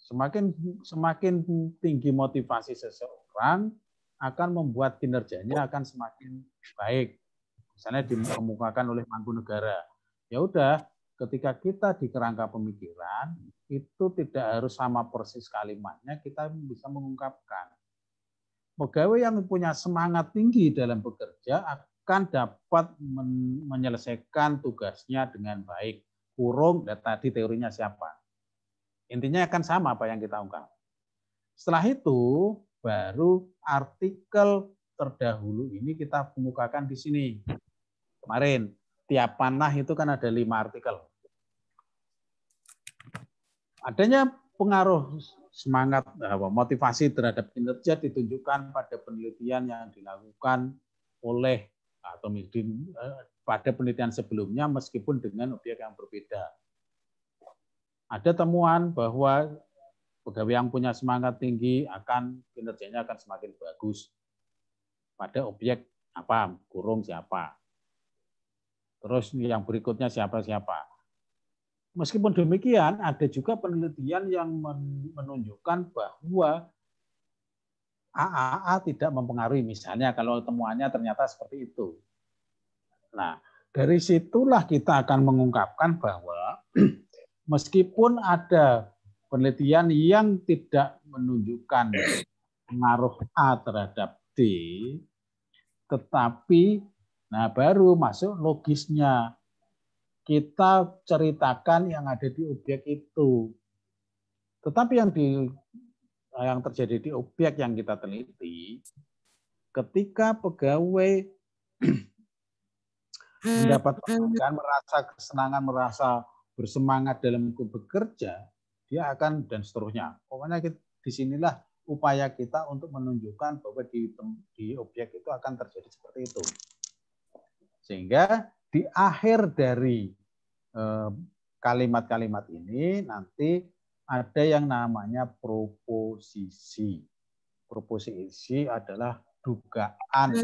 Semakin semakin tinggi motivasi seseorang akan membuat kinerjanya akan semakin baik. Misalnya dikemukakan oleh mangku negara. Ya udah, ketika kita di kerangka pemikiran itu tidak harus sama persis kalimatnya, kita bisa mengungkapkan. Pegawai yang punya semangat tinggi dalam bekerja akan dapat menyelesaikan tugasnya dengan baik. Kurung, tadi teorinya siapa? Intinya akan sama apa yang kita ungkap. Setelah itu baru artikel terdahulu ini kita kemukakan di sini. Kemarin tiap panah itu kan ada lima artikel. Adanya pengaruh semangat eh, motivasi terhadap kinerja ditunjukkan pada penelitian yang dilakukan oleh atau eh, pada penelitian sebelumnya meskipun dengan objek yang berbeda ada temuan bahwa pegawai yang punya semangat tinggi akan kinerjanya akan semakin bagus pada objek apa kurung siapa terus yang berikutnya siapa siapa meskipun demikian ada juga penelitian yang menunjukkan bahwa AAA tidak mempengaruhi misalnya kalau temuannya ternyata seperti itu nah dari situlah kita akan mengungkapkan bahwa meskipun ada penelitian yang tidak menunjukkan pengaruh A terhadap D, tetapi nah baru masuk logisnya. Kita ceritakan yang ada di objek itu. Tetapi yang di yang terjadi di objek yang kita teliti ketika pegawai mendapat merasa kesenangan, merasa bersemangat dalam bekerja, dia akan dan seterusnya. Pokoknya kita, disinilah upaya kita untuk menunjukkan bahwa di, di objek itu akan terjadi seperti itu. Sehingga di akhir dari eh, kalimat-kalimat ini nanti ada yang namanya proposisi. Proposisi adalah dugaan,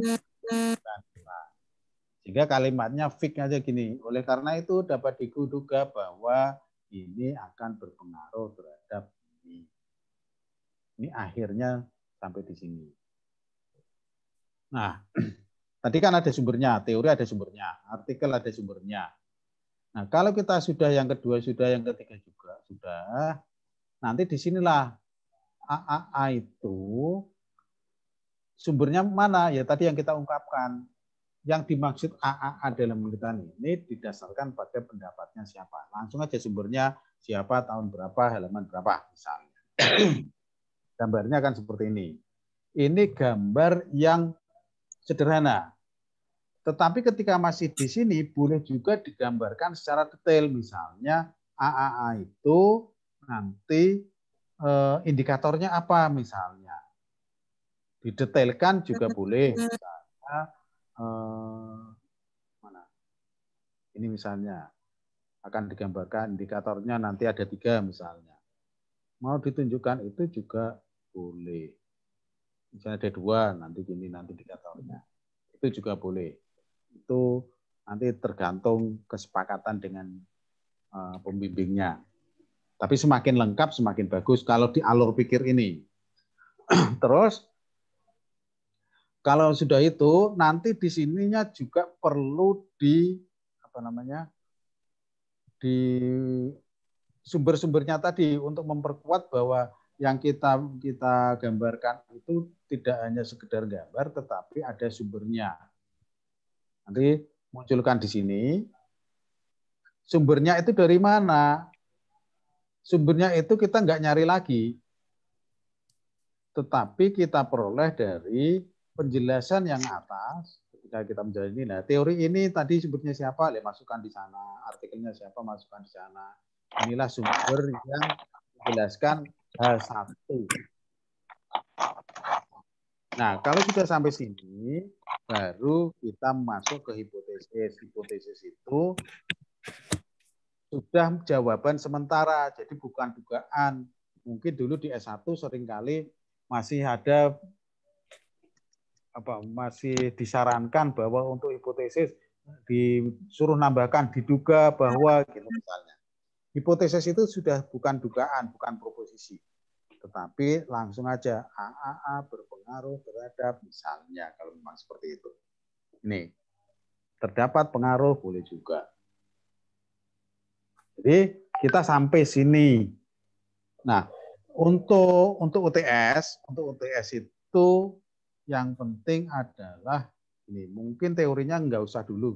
sehingga kalimatnya fix aja gini. Oleh karena itu dapat diduga bahwa ini akan berpengaruh terhadap ini. Ini akhirnya sampai di sini. Nah, tadi kan ada sumbernya, teori ada sumbernya, artikel ada sumbernya. Nah, kalau kita sudah yang kedua, sudah yang ketiga juga, sudah, nanti di sinilah AAA itu sumbernya mana? Ya tadi yang kita ungkapkan, yang dimaksud AAA dalam penelitian ini didasarkan pada pendapatnya siapa. Langsung aja sumbernya siapa, tahun berapa, halaman berapa misalnya. Gambarnya akan seperti ini. Ini gambar yang sederhana. Tetapi ketika masih di sini boleh juga digambarkan secara detail misalnya AAA itu nanti eh, indikatornya apa misalnya. Didetailkan juga boleh misalnya Eh, mana? Ini misalnya akan digambarkan indikatornya nanti ada tiga misalnya. Mau ditunjukkan itu juga boleh. Misalnya ada dua nanti gini nanti indikatornya. Itu juga boleh. Itu nanti tergantung kesepakatan dengan uh, pembimbingnya. Tapi semakin lengkap semakin bagus kalau di alur pikir ini. Terus kalau sudah itu, nanti di sininya juga perlu di apa namanya di sumber-sumbernya tadi untuk memperkuat bahwa yang kita kita gambarkan itu tidak hanya sekedar gambar, tetapi ada sumbernya. Nanti munculkan di sini. Sumbernya itu dari mana? Sumbernya itu kita nggak nyari lagi, tetapi kita peroleh dari penjelasan yang atas ketika kita menjalani nah teori ini tadi sebutnya siapa ya masukkan di sana artikelnya siapa masukkan di sana inilah sumber yang menjelaskan hal satu Nah, kalau sudah sampai sini, baru kita masuk ke hipotesis. Hipotesis itu sudah jawaban sementara, jadi bukan dugaan. Mungkin dulu di S1 seringkali masih ada apa masih disarankan bahwa untuk hipotesis disuruh nambahkan diduga bahwa gitu misalnya. Hipotesis itu sudah bukan dugaan, bukan proposisi. Tetapi langsung aja AAA berpengaruh terhadap misalnya kalau memang seperti itu. Ini terdapat pengaruh boleh juga. Jadi kita sampai sini. Nah, untuk untuk UTS, untuk UTS itu yang penting adalah ini mungkin teorinya nggak usah dulu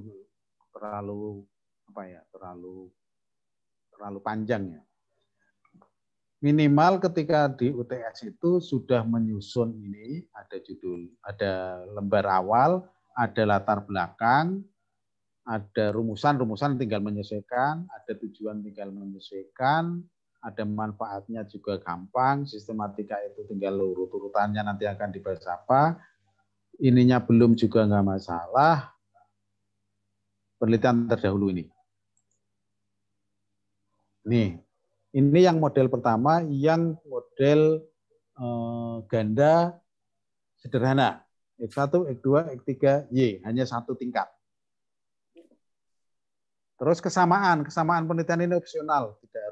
terlalu apa ya terlalu terlalu panjang ya minimal ketika di UTS itu sudah menyusun ini ada judul ada lembar awal ada latar belakang ada rumusan rumusan tinggal menyesuaikan ada tujuan tinggal menyesuaikan ada manfaatnya juga gampang, sistematika itu tinggal urut-urutannya nanti akan dibahas apa, ininya belum juga nggak masalah, penelitian terdahulu ini. Nih, ini yang model pertama, yang model eh, ganda sederhana. X1, X2, X3, Y. Hanya satu tingkat. Terus kesamaan. Kesamaan penelitian ini opsional. Tidak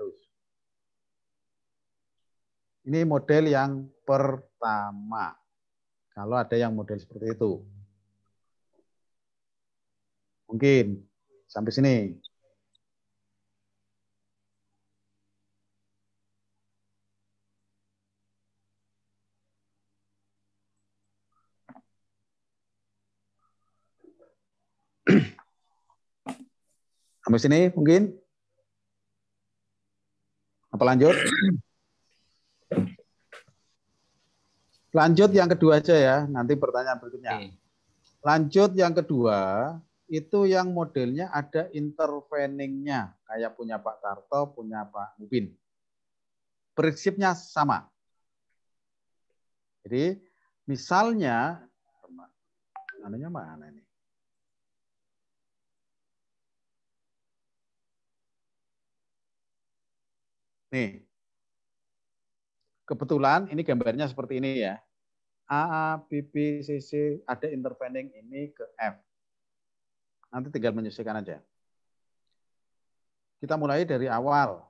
ini model yang pertama. Kalau ada yang model seperti itu. Mungkin sampai sini. Sampai sini mungkin? Apa lanjut? Lanjut yang kedua aja ya, nanti pertanyaan berikutnya. Okay. Lanjut yang kedua, itu yang modelnya ada interveningnya, kayak punya Pak Tarto, punya Pak Mubin. Prinsipnya sama. Jadi misalnya, anunya mana ini? Nih, kebetulan ini gambarnya seperti ini ya. A, B, C, C, ada intervening ini ke F. Nanti tinggal menyesuaikan aja. Kita mulai dari awal.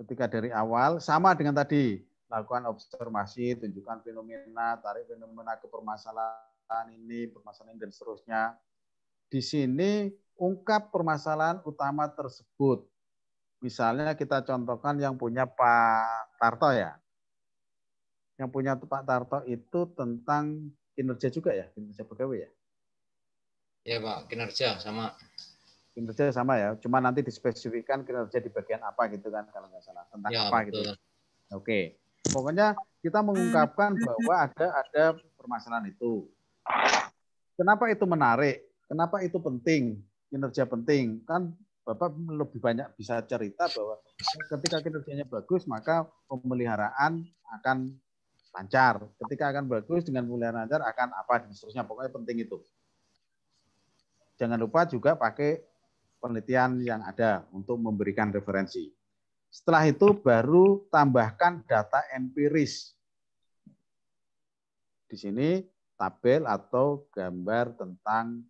Ketika dari awal, sama dengan tadi. Lakukan observasi, tunjukkan fenomena, tarik fenomena ke permasalahan ini, permasalahan ini, dan seterusnya. Di sini, ungkap permasalahan utama tersebut. Misalnya kita contohkan yang punya Pak Tarto ya yang punya Pak Tarto itu tentang kinerja juga ya, kinerja pegawai ya? Iya Pak, kinerja sama. Kinerja sama ya, cuma nanti dispesifikkan kinerja di bagian apa gitu kan kalau nggak salah tentang ya, apa gitu. betul. gitu. Oke, pokoknya kita mengungkapkan bahwa ada ada permasalahan itu. Kenapa itu menarik? Kenapa itu penting? Kinerja penting kan Bapak lebih banyak bisa cerita bahwa ketika kinerjanya bagus maka pemeliharaan akan lancar. Ketika akan bagus dengan pemulihan lancar akan apa dan seterusnya. Pokoknya penting itu. Jangan lupa juga pakai penelitian yang ada untuk memberikan referensi. Setelah itu baru tambahkan data empiris. Di sini tabel atau gambar tentang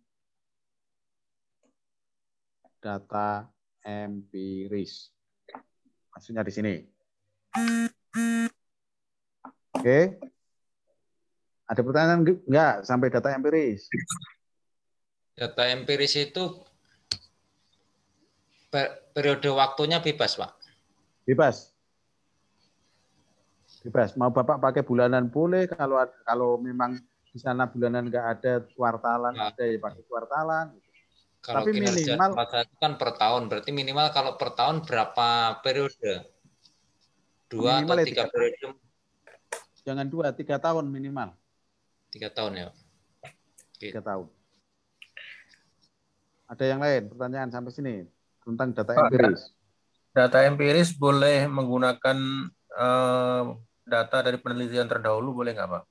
data empiris. Maksudnya di sini. Oke. Okay. Ada pertanyaan enggak sampai data empiris? Data empiris itu periode waktunya bebas, Pak. Bebas. Bebas. Mau Bapak pakai bulanan boleh kalau kalau memang di sana bulanan enggak ada kuartalan nah. ada ya pakai kuartalan. Kalau Tapi minimal itu kan per tahun, berarti minimal kalau per tahun berapa periode? Dua atau ya tiga periode Jangan dua, tiga tahun minimal. Tiga tahun ya. Okay. Tiga tahun. Ada yang lain pertanyaan sampai sini tentang data Pak, empiris. Data empiris boleh menggunakan uh, data dari penelitian terdahulu boleh nggak Pak?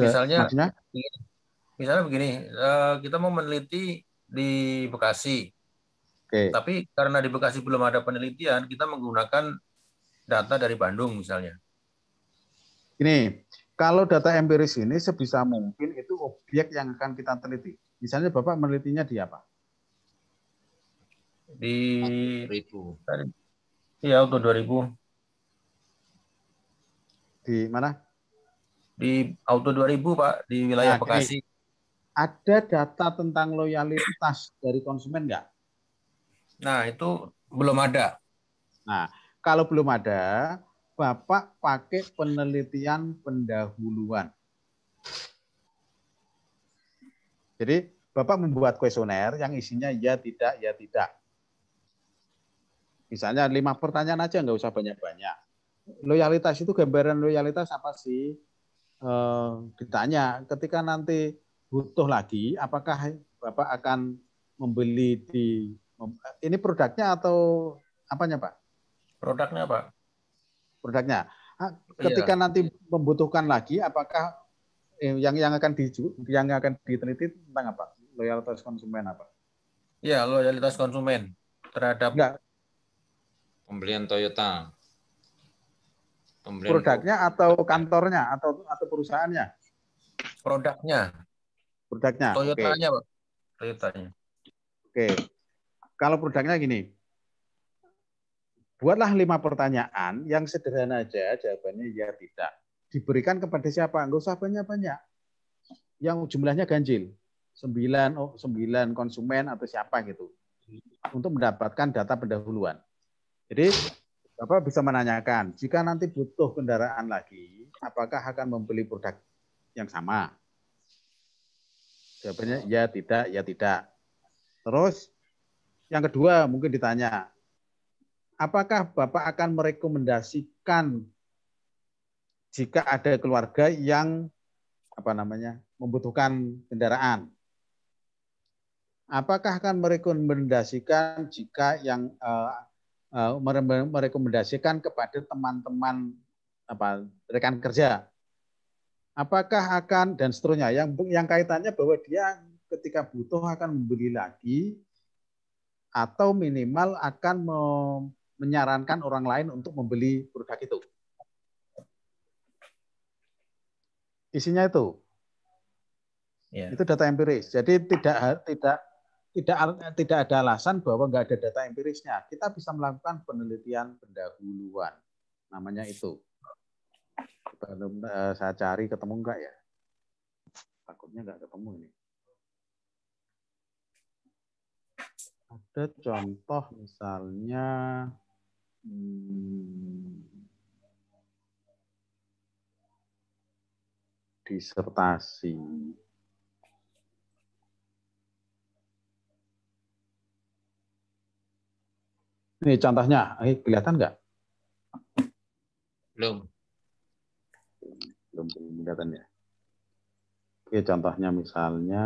Misalnya, Maksudnya? misalnya begini, uh, kita mau meneliti di Bekasi, Oke. tapi karena di Bekasi belum ada penelitian, kita menggunakan data dari Bandung misalnya. Ini kalau data empiris ini sebisa mungkin itu objek yang akan kita teliti. Misalnya Bapak menelitinya di apa? Di itu. Iya, auto 2000. Di mana? Di auto 2000, Pak, di wilayah nah, Bekasi. Ini. Ada data tentang loyalitas dari konsumen enggak? Nah, itu belum ada. Nah, kalau belum ada, Bapak pakai penelitian pendahuluan. Jadi Bapak membuat kuesioner yang isinya ya tidak, ya tidak. Misalnya lima pertanyaan aja nggak usah banyak-banyak. Loyalitas itu gambaran loyalitas apa sih? E, ditanya ketika nanti butuh lagi, apakah Bapak akan membeli di ini produknya atau apanya Pak? Produknya Pak produknya. Ah, ketika iya. nanti membutuhkan lagi, apakah eh, yang yang akan diju, yang akan diteliti tentang apa? Loyalitas konsumen apa? Ya, loyalitas konsumen terhadap Enggak. pembelian Toyota. Pembelian produknya atau kantornya atau atau perusahaannya? Produknya. Produknya. Toyotanya, okay. Pak. Toyotanya. Oke. Okay. Kalau produknya gini, Buatlah lima pertanyaan yang sederhana aja, jawabannya ya tidak. Diberikan kepada siapa? Enggak usah banyak-banyak. Yang jumlahnya ganjil. Sembilan, oh, sembilan konsumen atau siapa gitu. Untuk mendapatkan data pendahuluan. Jadi Bapak bisa menanyakan, jika nanti butuh kendaraan lagi, apakah akan membeli produk yang sama? Jawabannya ya tidak, ya tidak. Terus yang kedua mungkin ditanya, apakah Bapak akan merekomendasikan jika ada keluarga yang apa namanya membutuhkan kendaraan? Apakah akan merekomendasikan jika yang uh, uh, merekomendasikan kepada teman-teman apa rekan kerja? Apakah akan dan seterusnya yang yang kaitannya bahwa dia ketika butuh akan membeli lagi atau minimal akan mem, menyarankan orang lain untuk membeli produk itu. Isinya itu. Yeah. Itu data empiris. Jadi tidak tidak tidak tidak ada alasan bahwa nggak ada data empirisnya. Kita bisa melakukan penelitian pendahuluan, namanya itu. Belum eh, saya cari ketemu enggak ya? Takutnya enggak ketemu ini. Ada contoh misalnya Hmm. Disertasi. Ini contohnya, ini kelihatan nggak? Belum. Belum kelihatan ya. Oke, contohnya misalnya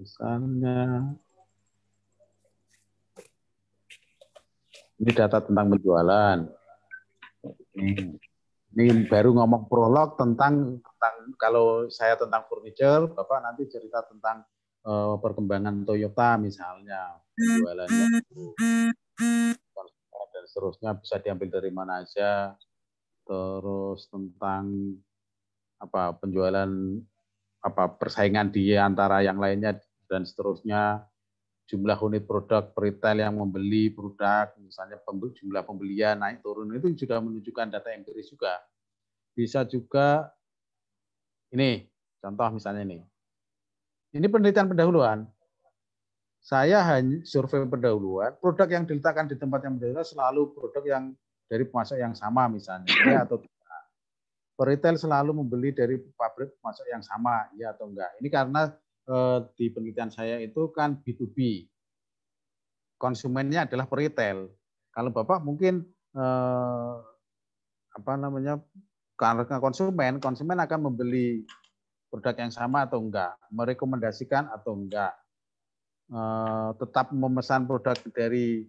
misalnya Ini data tentang penjualan. Ini baru ngomong prolog tentang tentang kalau saya tentang furniture, Bapak nanti cerita tentang uh, perkembangan Toyota misalnya penjualannya dan seterusnya bisa diambil dari mana aja. Terus tentang apa penjualan apa persaingan di antara yang lainnya dan seterusnya jumlah unit produk retail yang membeli produk, misalnya pembeli jumlah pembelian naik turun itu juga menunjukkan data empiris juga. Bisa juga ini contoh misalnya ini. Ini penelitian pendahuluan. Saya hanya survei pendahuluan, produk yang diletakkan di tempat yang berbeda selalu produk yang dari pemasok yang sama misalnya, ya atau tidak. Retail selalu membeli dari pabrik pemasok yang sama, ya atau enggak. Ini karena Eh, di penelitian saya itu kan B2B. Konsumennya adalah peritel. Kalau Bapak mungkin eh, apa namanya karena konsumen, konsumen akan membeli produk yang sama atau enggak, merekomendasikan atau enggak, eh, tetap memesan produk dari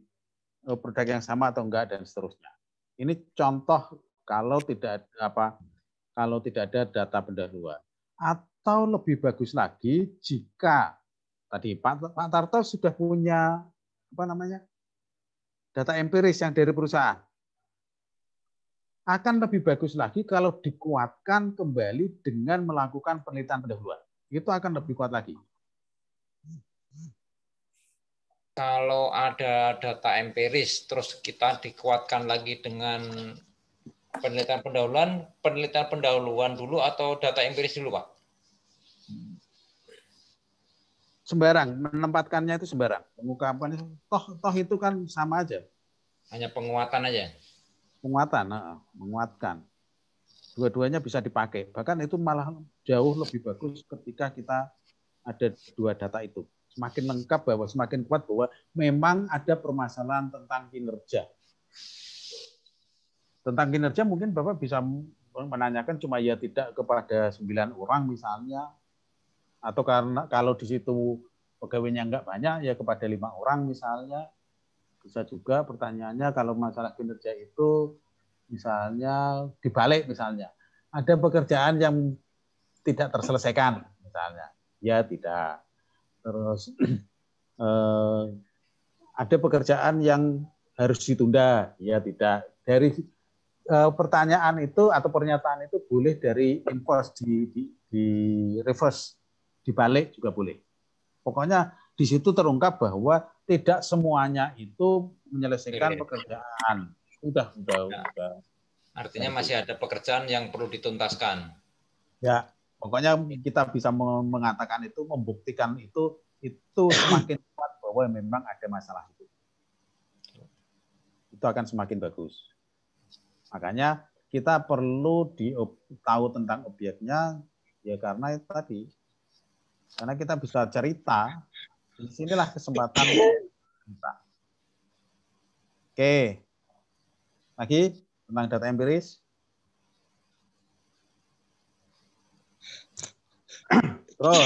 eh, produk yang sama atau enggak dan seterusnya. Ini contoh kalau tidak ada apa kalau tidak ada data pendahuluan atau lebih bagus lagi jika tadi Pak, Pak Tarto sudah punya apa namanya data empiris yang dari perusahaan akan lebih bagus lagi kalau dikuatkan kembali dengan melakukan penelitian pendahuluan. Itu akan lebih kuat lagi. Kalau ada data empiris, terus kita dikuatkan lagi dengan penelitian pendahuluan, penelitian pendahuluan dulu atau data empiris dulu, Pak? sembarang, menempatkannya itu sembarang. Pengungkapan hmm. toh toh itu kan sama aja. Hanya penguatan aja. Penguatan, menguatkan. Dua-duanya bisa dipakai. Bahkan itu malah jauh lebih bagus ketika kita ada dua data itu. Semakin lengkap bahwa semakin kuat bahwa memang ada permasalahan tentang kinerja. Tentang kinerja mungkin Bapak bisa menanyakan cuma ya tidak kepada sembilan orang misalnya atau karena kalau di situ pegawainya nggak banyak ya kepada lima orang misalnya bisa juga pertanyaannya kalau masalah kinerja itu misalnya dibalik misalnya ada pekerjaan yang tidak terselesaikan misalnya ya tidak terus eh, ada pekerjaan yang harus ditunda ya tidak dari eh, pertanyaan itu atau pernyataan itu boleh dari inverse di, di, di reverse dibalik juga boleh. Pokoknya di situ terungkap bahwa tidak semuanya itu menyelesaikan pekerjaan. Udah, udah, ya. udah. Artinya masih ada pekerjaan yang perlu dituntaskan. Ya, pokoknya kita bisa mengatakan itu, membuktikan itu, itu semakin kuat bahwa memang ada masalah itu. Itu akan semakin bagus. Makanya kita perlu di, tahu tentang obyeknya ya karena tadi karena kita bisa cerita, di sinilah kesempatan kita. Oke. Lagi tentang data empiris. Terus,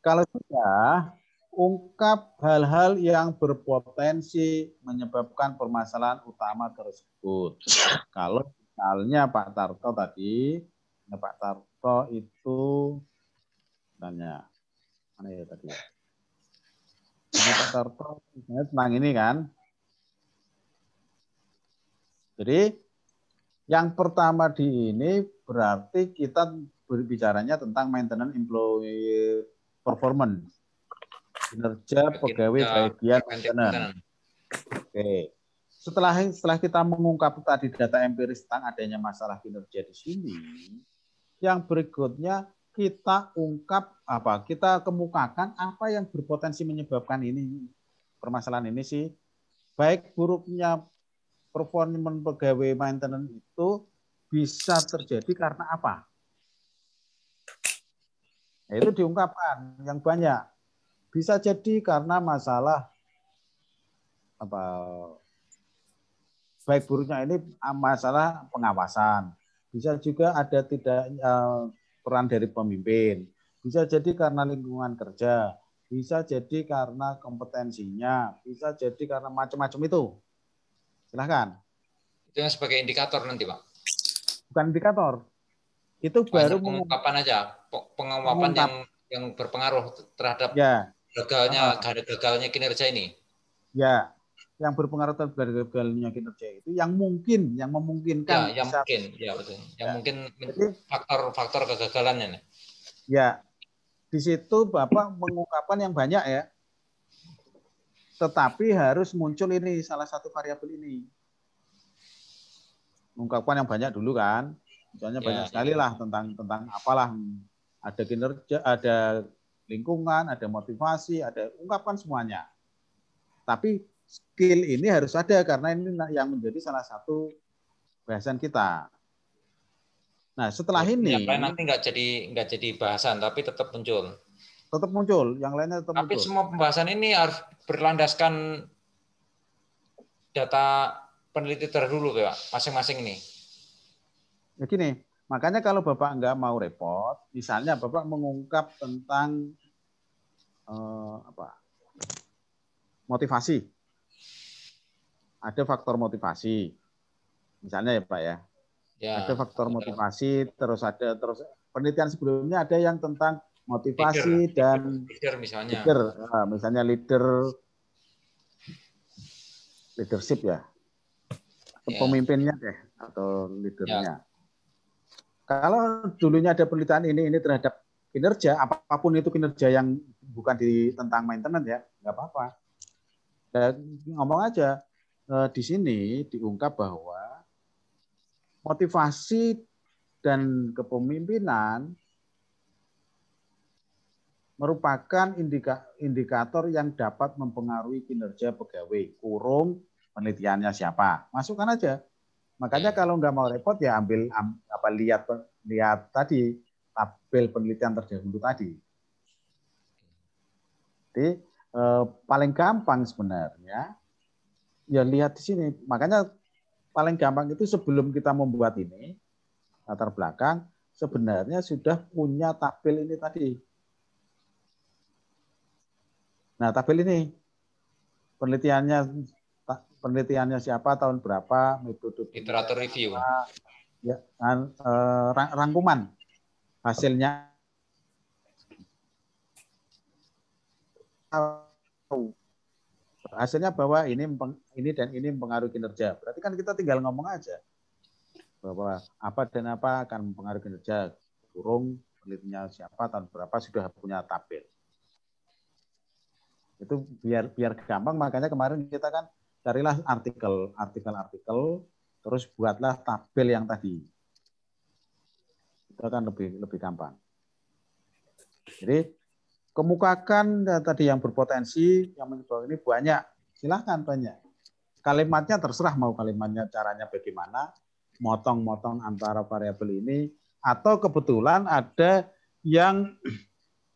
kalau sudah, ungkap hal-hal yang berpotensi menyebabkan permasalahan utama tersebut. Kalau misalnya Pak Tarto tadi, Pak Tarto itu tanya mana ya tadi? Ya? Pak Tarto misalnya tentang ini kan. Jadi yang pertama di ini berarti kita berbicaranya tentang maintenance employee performance. Kinerja pegawai bagian maintenance. Oke. Setelah setelah kita mengungkap tadi data empiris tentang adanya masalah kinerja di sini, yang berikutnya kita ungkap apa kita kemukakan apa yang berpotensi menyebabkan ini permasalahan ini sih baik buruknya performa pegawai maintenance itu bisa terjadi karena apa ya itu diungkapkan yang banyak bisa jadi karena masalah apa baik buruknya ini masalah pengawasan bisa juga ada tidak eh, peran dari pemimpin, bisa jadi karena lingkungan kerja, bisa jadi karena kompetensinya, bisa jadi karena macam-macam itu. Silahkan. Itu yang sebagai indikator nanti, Pak. Bukan indikator. Itu Banyak baru pengungkapan aja, pengungkapan yang yang berpengaruh terhadap ya. gagalnya gagalnya kinerja ini. Ya, yang berpengaruh terhadap gagalnya kinerja itu yang mungkin yang memungkinkan ya, yang bisa, mungkin ya betul yang ya. mungkin faktor-faktor kegagalannya nih. ya di situ bapak mengungkapkan yang banyak ya tetapi harus muncul ini salah satu variabel ini mengungkapkan yang banyak dulu kan misalnya ya, banyak sekali ya. lah tentang tentang apalah ada kinerja ada lingkungan ada motivasi ada ungkapan semuanya tapi skill ini harus ada karena ini yang menjadi salah satu bahasan kita. Nah setelah ini yang lain nanti nggak jadi nggak jadi bahasan tapi tetap muncul. Tetap muncul, yang lainnya tetap tapi muncul. Tapi semua pembahasan ini harus berlandaskan data peneliti terdulu, Pak, masing-masing ini. Begini, ya, makanya kalau Bapak nggak mau repot, misalnya Bapak mengungkap tentang eh, apa motivasi ada faktor motivasi. Misalnya ya Pak ya. ya ada faktor iya. motivasi, terus ada terus penelitian sebelumnya ada yang tentang motivasi leader, dan leader misalnya. Leader, nah, misalnya leader leadership ya. ya. Pemimpinnya deh atau leadernya. Ya. Kalau dulunya ada penelitian ini ini terhadap kinerja apapun itu kinerja yang bukan di tentang maintenance ya nggak apa-apa dan ngomong aja eh, di sini diungkap bahwa motivasi dan kepemimpinan merupakan indika, indikator yang dapat mempengaruhi kinerja pegawai. Kurung penelitiannya siapa? Masukkan aja. Makanya kalau nggak mau repot ya ambil am, apa lihat lihat tadi tabel penelitian terdahulu tadi. Jadi eh, paling gampang sebenarnya ya lihat di sini. Makanya paling gampang itu sebelum kita membuat ini latar belakang sebenarnya sudah punya tabel ini tadi. Nah, tabel ini penelitiannya penelitiannya siapa tahun berapa metode literatur review ya eh, rangkuman hasilnya hasilnya bahwa ini ini dan ini mempengaruhi kinerja. Berarti kan kita tinggal ngomong aja bahwa apa dan apa akan mempengaruhi kinerja. Kurung penelitinya siapa tahun berapa sudah punya tabel. Itu biar biar gampang makanya kemarin kita kan carilah artikel, artikel-artikel terus buatlah tabel yang tadi. Itu akan lebih lebih gampang. Jadi kemukakan ya, tadi yang berpotensi yang menyebabkan ini banyak. Silahkan banyak kalimatnya terserah mau kalimatnya caranya bagaimana, motong-motong antara variabel ini, atau kebetulan ada yang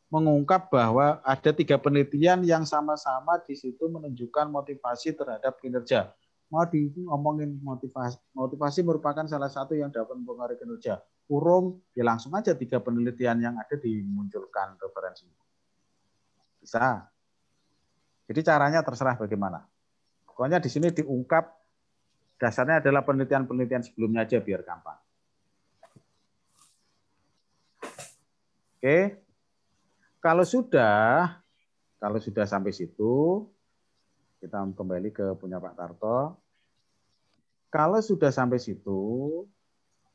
mengungkap bahwa ada tiga penelitian yang sama-sama di situ menunjukkan motivasi terhadap kinerja. Mau di ngomongin motivasi, motivasi merupakan salah satu yang dapat mempengaruhi kinerja. Kurung ya langsung aja tiga penelitian yang ada dimunculkan referensi. Bisa. Jadi caranya terserah bagaimana. Pokoknya di sini diungkap dasarnya adalah penelitian-penelitian sebelumnya aja biar gampang. Oke. Kalau sudah kalau sudah sampai situ kita kembali ke punya Pak Tarto. Kalau sudah sampai situ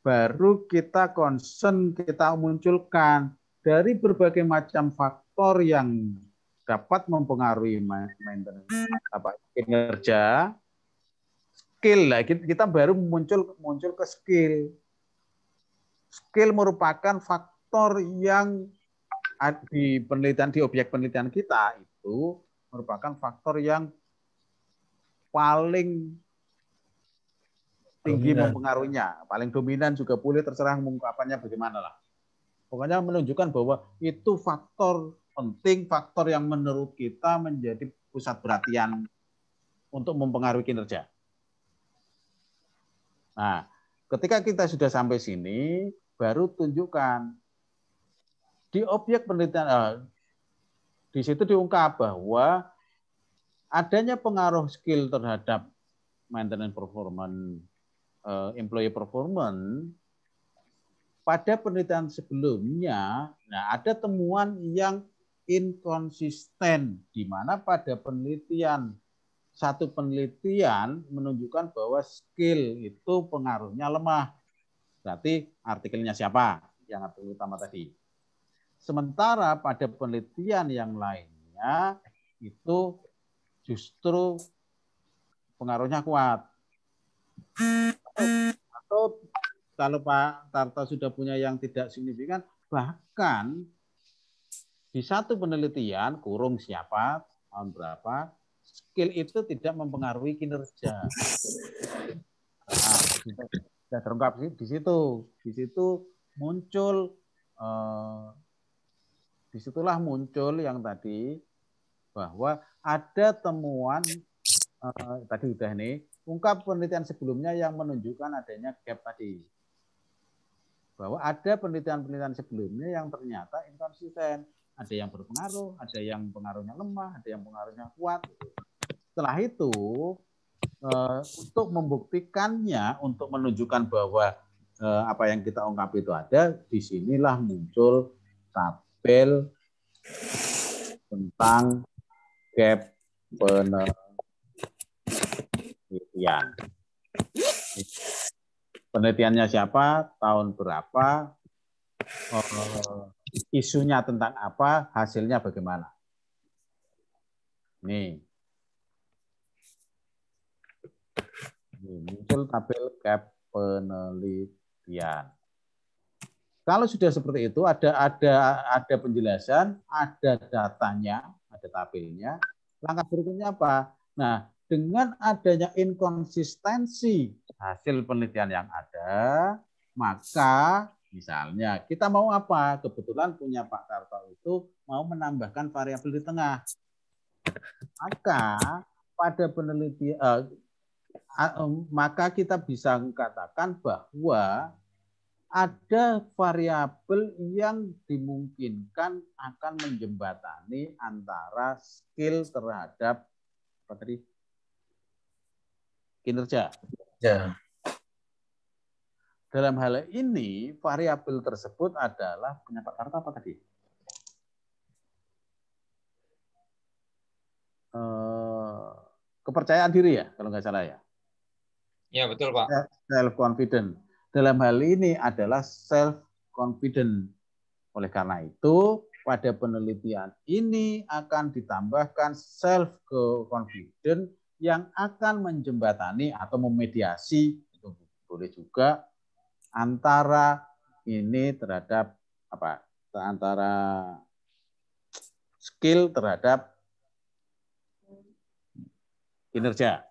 baru kita concern kita munculkan dari berbagai macam faktor yang dapat mempengaruhi maintenance hmm. apa kinerja skill lah kita baru muncul muncul ke skill skill merupakan faktor yang di penelitian di objek penelitian kita itu merupakan faktor yang paling tinggi dominan. mempengaruhinya paling dominan juga boleh terserah mengungkapannya bagaimana lah pokoknya menunjukkan bahwa itu faktor penting faktor yang menurut kita menjadi pusat perhatian untuk mempengaruhi kinerja. Nah, ketika kita sudah sampai sini, baru tunjukkan di objek penelitian eh, di situ diungkap bahwa adanya pengaruh skill terhadap maintenance performance, eh, employee performance pada penelitian sebelumnya, nah ada temuan yang inkonsisten di mana pada penelitian satu penelitian menunjukkan bahwa skill itu pengaruhnya lemah. Berarti artikelnya siapa yang artikel utama tadi. Sementara pada penelitian yang lainnya itu justru pengaruhnya kuat. Atau, atau kalau Pak Tarto sudah punya yang tidak signifikan, bahkan di satu penelitian kurung siapa tahun berapa skill itu tidak mempengaruhi kinerja. Nah, sudah terungkap di situ. Di situ muncul eh, disitulah muncul yang tadi bahwa ada temuan eh, tadi udah nih ungkap penelitian sebelumnya yang menunjukkan adanya gap tadi bahwa ada penelitian-penelitian sebelumnya yang ternyata inkonsisten ada yang berpengaruh, ada yang pengaruhnya lemah, ada yang pengaruhnya kuat. Setelah itu, uh, untuk membuktikannya, untuk menunjukkan bahwa uh, apa yang kita ungkap itu ada, disinilah muncul tabel tentang gap penelitian. Penelitiannya siapa, tahun berapa, eh, isunya tentang apa, hasilnya bagaimana. Nih. Ini muncul tabel cap penelitian. Kalau sudah seperti itu, ada ada ada penjelasan, ada datanya, ada tabelnya. Langkah berikutnya apa? Nah, dengan adanya inkonsistensi hasil penelitian yang ada, maka Misalnya kita mau apa? Kebetulan punya Pak Tarto itu mau menambahkan variabel di tengah. Maka pada penelitian eh, maka kita bisa mengatakan bahwa ada variabel yang dimungkinkan akan menjembatani antara skill terhadap apa kinerja. Ya. Dalam hal ini, variabel tersebut adalah penyebab harta apa tadi? Eh, kepercayaan diri ya, kalau nggak salah ya. Ya betul Pak. Ya, self confident. Dalam hal ini adalah self confident. Oleh karena itu, pada penelitian ini akan ditambahkan self confident yang akan menjembatani atau memediasi itu boleh juga antara ini terhadap apa? Antara skill terhadap kinerja.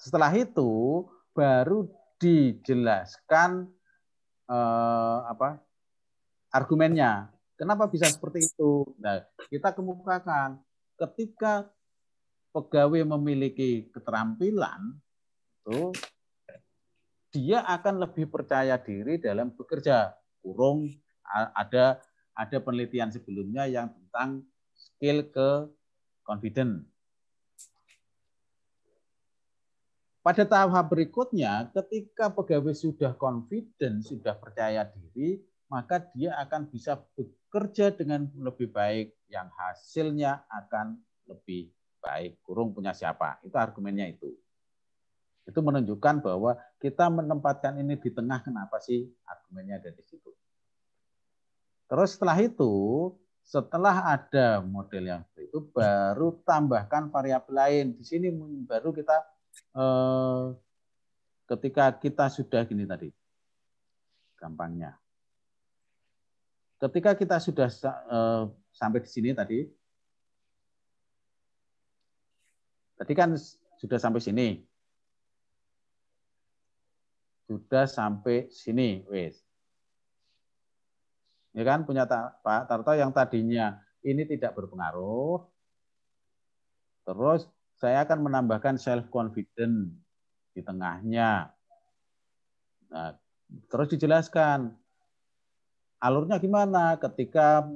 Setelah itu baru dijelaskan eh, apa argumennya. Kenapa bisa seperti itu? Nah, kita kemukakan ketika pegawai memiliki keterampilan itu dia akan lebih percaya diri dalam bekerja. Kurung ada ada penelitian sebelumnya yang tentang skill ke confident. Pada tahap berikutnya, ketika pegawai sudah confident, sudah percaya diri, maka dia akan bisa bekerja dengan lebih baik, yang hasilnya akan lebih baik. Kurung punya siapa? Itu argumennya itu. Itu menunjukkan bahwa kita menempatkan ini di tengah kenapa sih argumennya ada di situ. Terus setelah itu, setelah ada model yang itu baru tambahkan variabel lain. Di sini baru kita eh, ketika kita sudah gini tadi. Gampangnya. Ketika kita sudah eh, sampai di sini tadi, tadi kan sudah sampai sini. Sudah sampai sini, wes, Ya kan punya Pak Tarto yang tadinya ini tidak berpengaruh. Terus saya akan menambahkan self confident di tengahnya. Nah, terus dijelaskan alurnya gimana ketika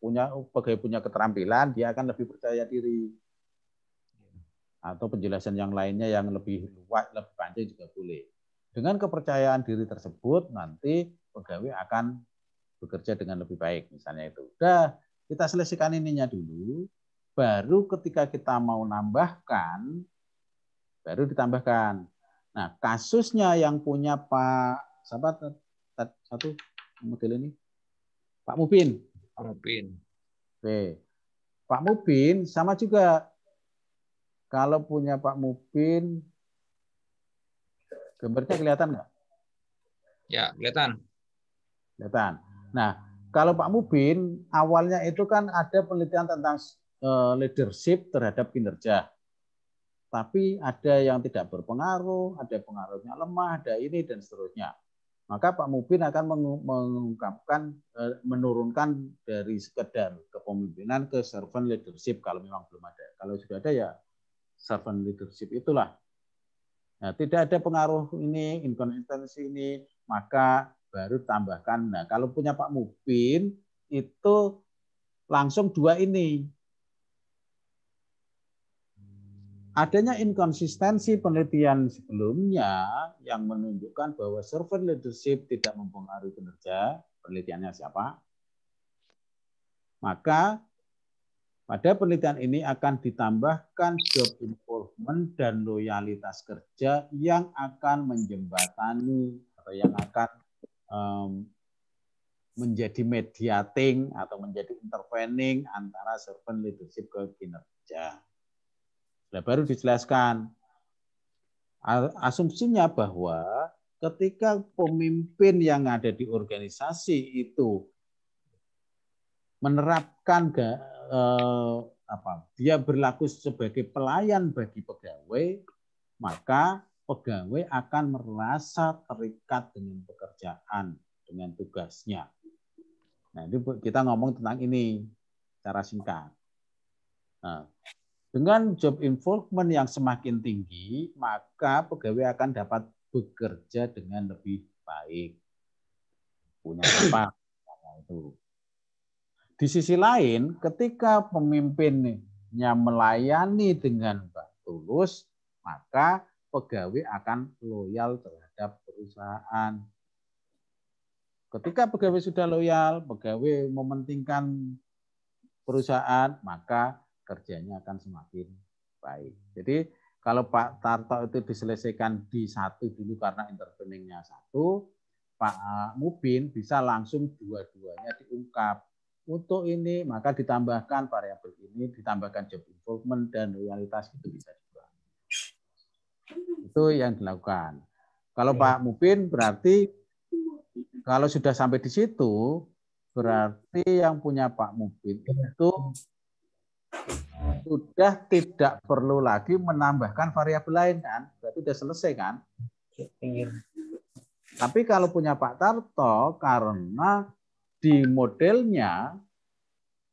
punya pegawai punya keterampilan dia akan lebih percaya diri atau penjelasan yang lainnya yang lebih luas lebih panjang juga boleh dengan kepercayaan diri tersebut nanti pegawai akan bekerja dengan lebih baik misalnya itu. Udah kita selesaikan ininya dulu, baru ketika kita mau nambahkan baru ditambahkan. Nah, kasusnya yang punya Pak siapa satu model ini? Pak Mubin. Pak Mubin. Oke. Pak Mubin sama juga kalau punya Pak Mubin Gambarnya kelihatan nggak? Ya, kelihatan. Kelihatan. Nah, kalau Pak Mubin, awalnya itu kan ada penelitian tentang eh, leadership terhadap kinerja. Tapi ada yang tidak berpengaruh, ada pengaruhnya lemah, ada ini, dan seterusnya. Maka Pak Mubin akan mengungkapkan, eh, menurunkan dari sekedar kepemimpinan ke servant leadership kalau memang belum ada. Kalau sudah ada ya servant leadership itulah Nah, tidak ada pengaruh ini, inkonsistensi ini, maka baru tambahkan. Nah, kalau punya Pak Mubin, itu langsung dua ini. Adanya inkonsistensi penelitian sebelumnya yang menunjukkan bahwa server leadership tidak mempengaruhi kinerja penelitiannya siapa? Maka pada penelitian ini akan ditambahkan job involvement dan loyalitas kerja yang akan menjembatani atau yang akan um, menjadi mediating atau menjadi intervening antara servant leadership ke kinerja. Nah, baru dijelaskan asumsinya bahwa ketika pemimpin yang ada di organisasi itu menerapkan eh, apa dia berlaku sebagai pelayan bagi pegawai maka pegawai akan merasa terikat dengan pekerjaan dengan tugasnya nah ini kita ngomong tentang ini cara singkat nah, dengan job involvement yang semakin tinggi maka pegawai akan dapat bekerja dengan lebih baik punya apa nah, itu di sisi lain, ketika pemimpinnya melayani dengan tulus, maka pegawai akan loyal terhadap perusahaan. Ketika pegawai sudah loyal, pegawai mementingkan perusahaan, maka kerjanya akan semakin baik. Jadi kalau Pak Tarto itu diselesaikan di satu dulu karena interveningnya satu, Pak Mubin bisa langsung dua-duanya diungkap untuk ini maka ditambahkan variabel ini ditambahkan job involvement dan loyalitas itu bisa juga itu yang dilakukan kalau Pak Mupin berarti kalau sudah sampai di situ berarti yang punya Pak Mupin itu sudah tidak perlu lagi menambahkan variabel lain kan berarti sudah selesai kan tapi kalau punya Pak Tarto karena di modelnya,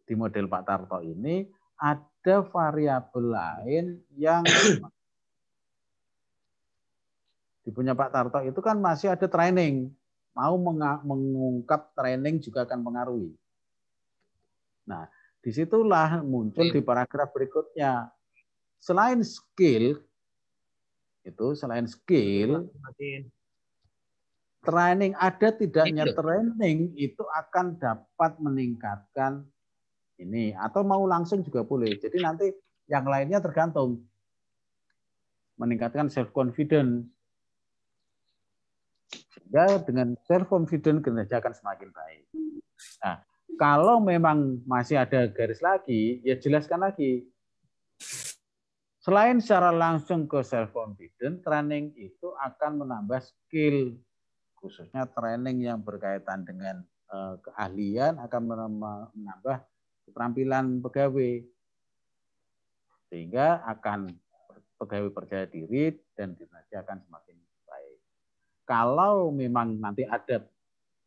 di model Pak Tarto ini ada variabel lain yang di punya Pak Tarto itu kan masih ada training. Mau mengungkap training juga akan mengaruhi. Nah, disitulah muncul di paragraf berikutnya. Selain skill, itu selain skill, training ada tidaknya itu. training itu akan dapat meningkatkan ini atau mau langsung juga boleh. Jadi nanti yang lainnya tergantung meningkatkan self confidence. Sehingga dengan self confidence kinerja akan semakin baik. Nah, kalau memang masih ada garis lagi, ya jelaskan lagi. Selain secara langsung ke self confidence, training itu akan menambah skill khususnya training yang berkaitan dengan eh, keahlian akan menambah keterampilan pegawai sehingga akan pegawai percaya diri dan kinerja akan semakin baik. Kalau memang nanti ada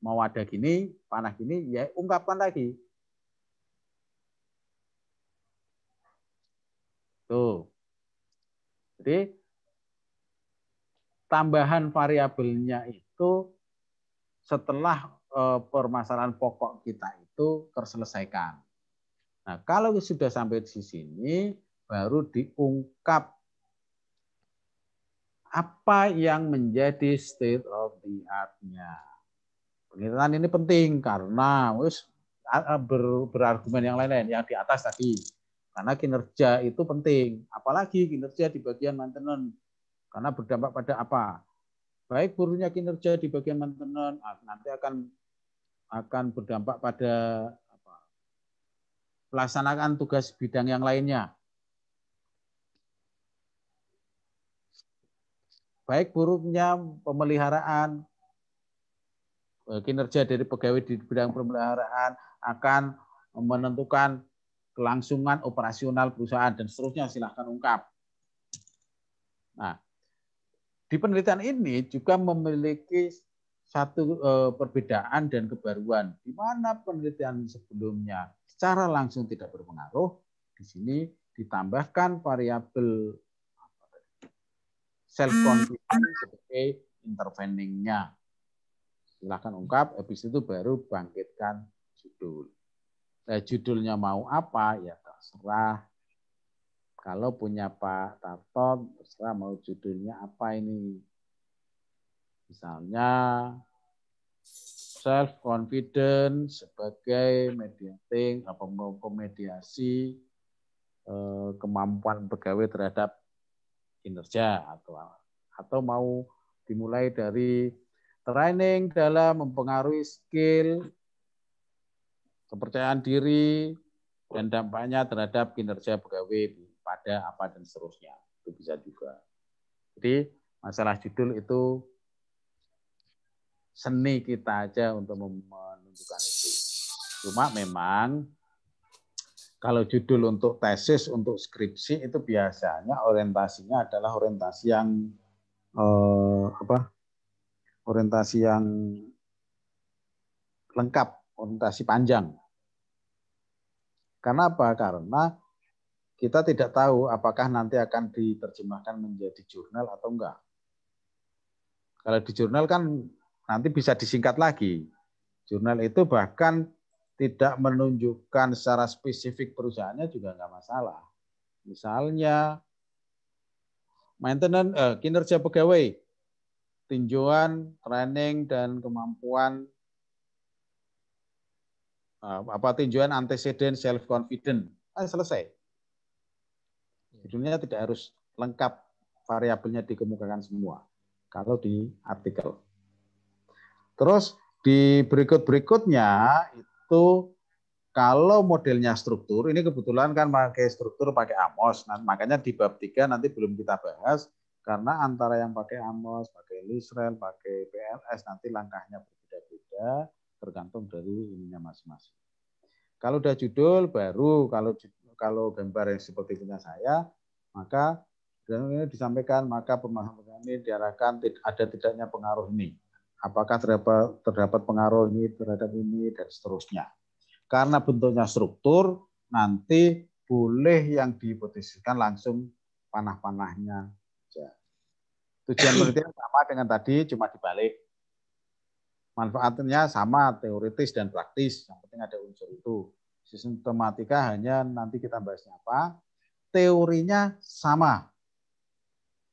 mau ada gini, panah gini, ya ungkapkan lagi. Tuh. Jadi tambahan variabelnya itu itu setelah eh, permasalahan pokok kita itu terselesaikan. Nah, kalau sudah sampai di sini, baru diungkap apa yang menjadi state of the art-nya. Penelitian ini penting karena wis ber, berargumen yang lain-lain yang di atas tadi. Karena kinerja itu penting, apalagi kinerja di bagian maintenance. Karena berdampak pada apa? baik buruknya kinerja di bagian maintenance ah, nanti akan akan berdampak pada apa, pelaksanaan tugas bidang yang lainnya. Baik buruknya pemeliharaan eh, kinerja dari pegawai di bidang pemeliharaan akan menentukan kelangsungan operasional perusahaan dan seterusnya silahkan ungkap. Nah, di penelitian ini juga memiliki satu eh, perbedaan dan kebaruan. Di mana penelitian sebelumnya secara langsung tidak berpengaruh, di sini ditambahkan variabel self hmm. confidence sebagai interveningnya. Silahkan ungkap, habis itu baru bangkitkan judul. Nah, judulnya mau apa ya terserah kalau punya Pak Tarto, terserah mau judulnya apa ini. Misalnya self confidence sebagai mediating apa pemediasi eh, kemampuan pegawai terhadap kinerja atau atau mau dimulai dari training dalam mempengaruhi skill kepercayaan diri dan dampaknya terhadap kinerja pegawai pada apa dan seterusnya. Itu bisa juga. Jadi masalah judul itu seni kita aja untuk menunjukkan itu. Cuma memang kalau judul untuk tesis, untuk skripsi itu biasanya orientasinya adalah orientasi yang eh, apa? Orientasi yang lengkap, orientasi panjang. Karena apa? Karena kita tidak tahu apakah nanti akan diterjemahkan menjadi jurnal atau enggak. Kalau di jurnal kan nanti bisa disingkat lagi. Jurnal itu bahkan tidak menunjukkan secara spesifik perusahaannya juga enggak masalah. Misalnya maintenance eh, kinerja pegawai, tinjauan, training dan kemampuan eh, apa tinjauan antecedent self confident. Ah, selesai Judulnya tidak harus lengkap variabelnya dikemukakan semua kalau di artikel. Terus di berikut-berikutnya itu kalau modelnya struktur, ini kebetulan kan pakai struktur pakai AMOS. Nah, makanya di bab 3 nanti belum kita bahas karena antara yang pakai AMOS, pakai Lisrel, pakai PLS nanti langkahnya berbeda-beda tergantung dari ininya masing-masing. Kalau udah judul baru, kalau kalau gambar yang seperti punya saya, maka ini disampaikan maka pemahaman ini diarahkan ada tidaknya pengaruh ini. Apakah terdapat, terdapat pengaruh ini terhadap ini dan seterusnya. Karena bentuknya struktur, nanti boleh yang dihipotesiskan langsung panah-panahnya. Tujuan penelitian sama dengan tadi, cuma dibalik. Manfaatnya sama, teoritis dan praktis. Yang penting ada unsur itu. Sistematika hanya nanti kita bahasnya apa. Teorinya sama.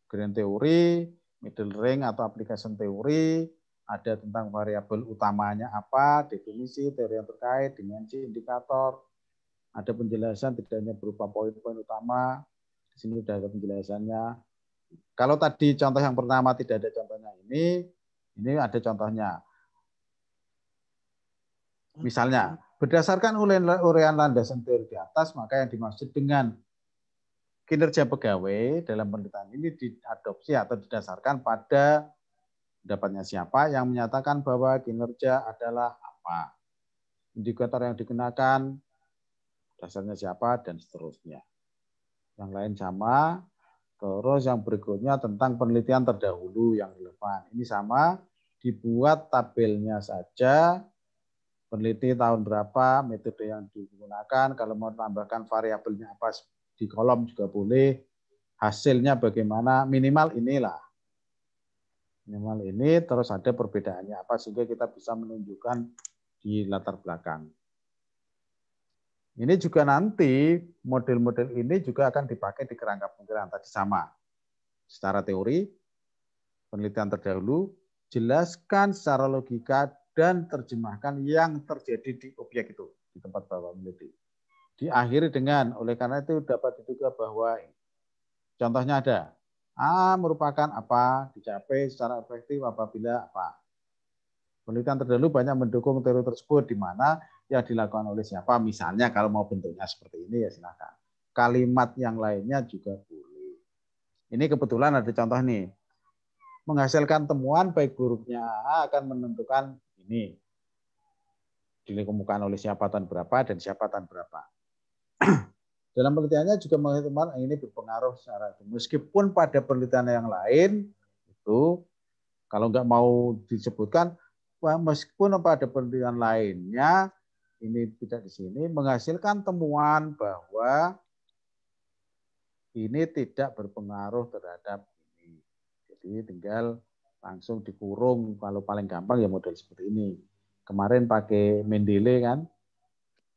Grand teori, middle ring atau aplikasi teori, ada tentang variabel utamanya apa, definisi, teori yang terkait, dimensi, indikator, ada penjelasan tidak hanya berupa poin-poin utama, di sini sudah ada penjelasannya. Kalau tadi contoh yang pertama tidak ada contohnya ini, ini ada contohnya. Misalnya, Berdasarkan uraian landasan teori di atas, maka yang dimaksud dengan kinerja pegawai dalam penelitian ini diadopsi atau didasarkan pada pendapatnya siapa yang menyatakan bahwa kinerja adalah apa. Indikator yang dikenakan, dasarnya siapa, dan seterusnya. Yang lain sama. Terus yang berikutnya tentang penelitian terdahulu yang relevan. Ini sama, dibuat tabelnya saja, peneliti tahun berapa, metode yang digunakan, kalau mau tambahkan variabelnya apa di kolom juga boleh, hasilnya bagaimana, minimal inilah. Minimal ini terus ada perbedaannya apa sehingga kita bisa menunjukkan di latar belakang. Ini juga nanti model-model ini juga akan dipakai di kerangka pemikiran tadi sama. Secara teori, penelitian terdahulu, jelaskan secara logika dan terjemahkan yang terjadi di objek itu di tempat Bapak meneliti. Diakhiri dengan oleh karena itu dapat diduga bahwa contohnya ada A merupakan apa dicapai secara efektif apabila apa. Penelitian terdahulu banyak mendukung teori tersebut di mana yang dilakukan oleh siapa. Misalnya kalau mau bentuknya seperti ini ya silakan. Kalimat yang lainnya juga boleh. Ini kebetulan ada contoh nih menghasilkan temuan baik buruknya akan menentukan ini dikemukakan oleh siapa tahun berapa dan siapa tahun berapa. Dalam penelitiannya juga menghitung ini berpengaruh secara itu. meskipun pada penelitian yang lain itu kalau nggak mau disebutkan meskipun pada penelitian lainnya ini tidak di sini menghasilkan temuan bahwa ini tidak berpengaruh terhadap ini. Jadi tinggal langsung dikurung kalau paling gampang ya model seperti ini kemarin pakai Mendele kan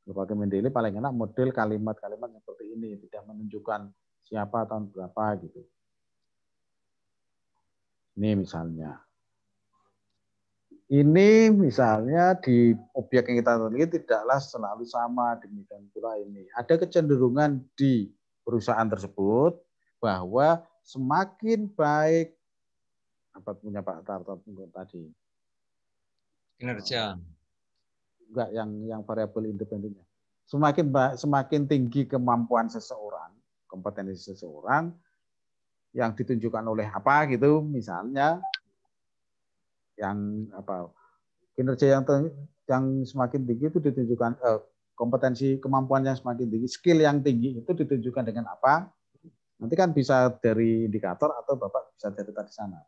kalau pakai Mendele paling enak model kalimat-kalimat seperti ini tidak menunjukkan siapa tahun berapa gitu ini misalnya ini misalnya di objek yang kita teliti tidaklah selalu sama demikian pula ini ada kecenderungan di perusahaan tersebut bahwa semakin baik apa punya Pak Tarto tadi kinerja oh. enggak yang yang variabel independennya semakin semakin tinggi kemampuan seseorang kompetensi seseorang yang ditunjukkan oleh apa gitu misalnya yang apa kinerja yang yang semakin tinggi itu ditunjukkan eh, kompetensi kemampuan yang semakin tinggi skill yang tinggi itu ditunjukkan dengan apa nanti kan bisa dari indikator atau bapak bisa dari tadi sana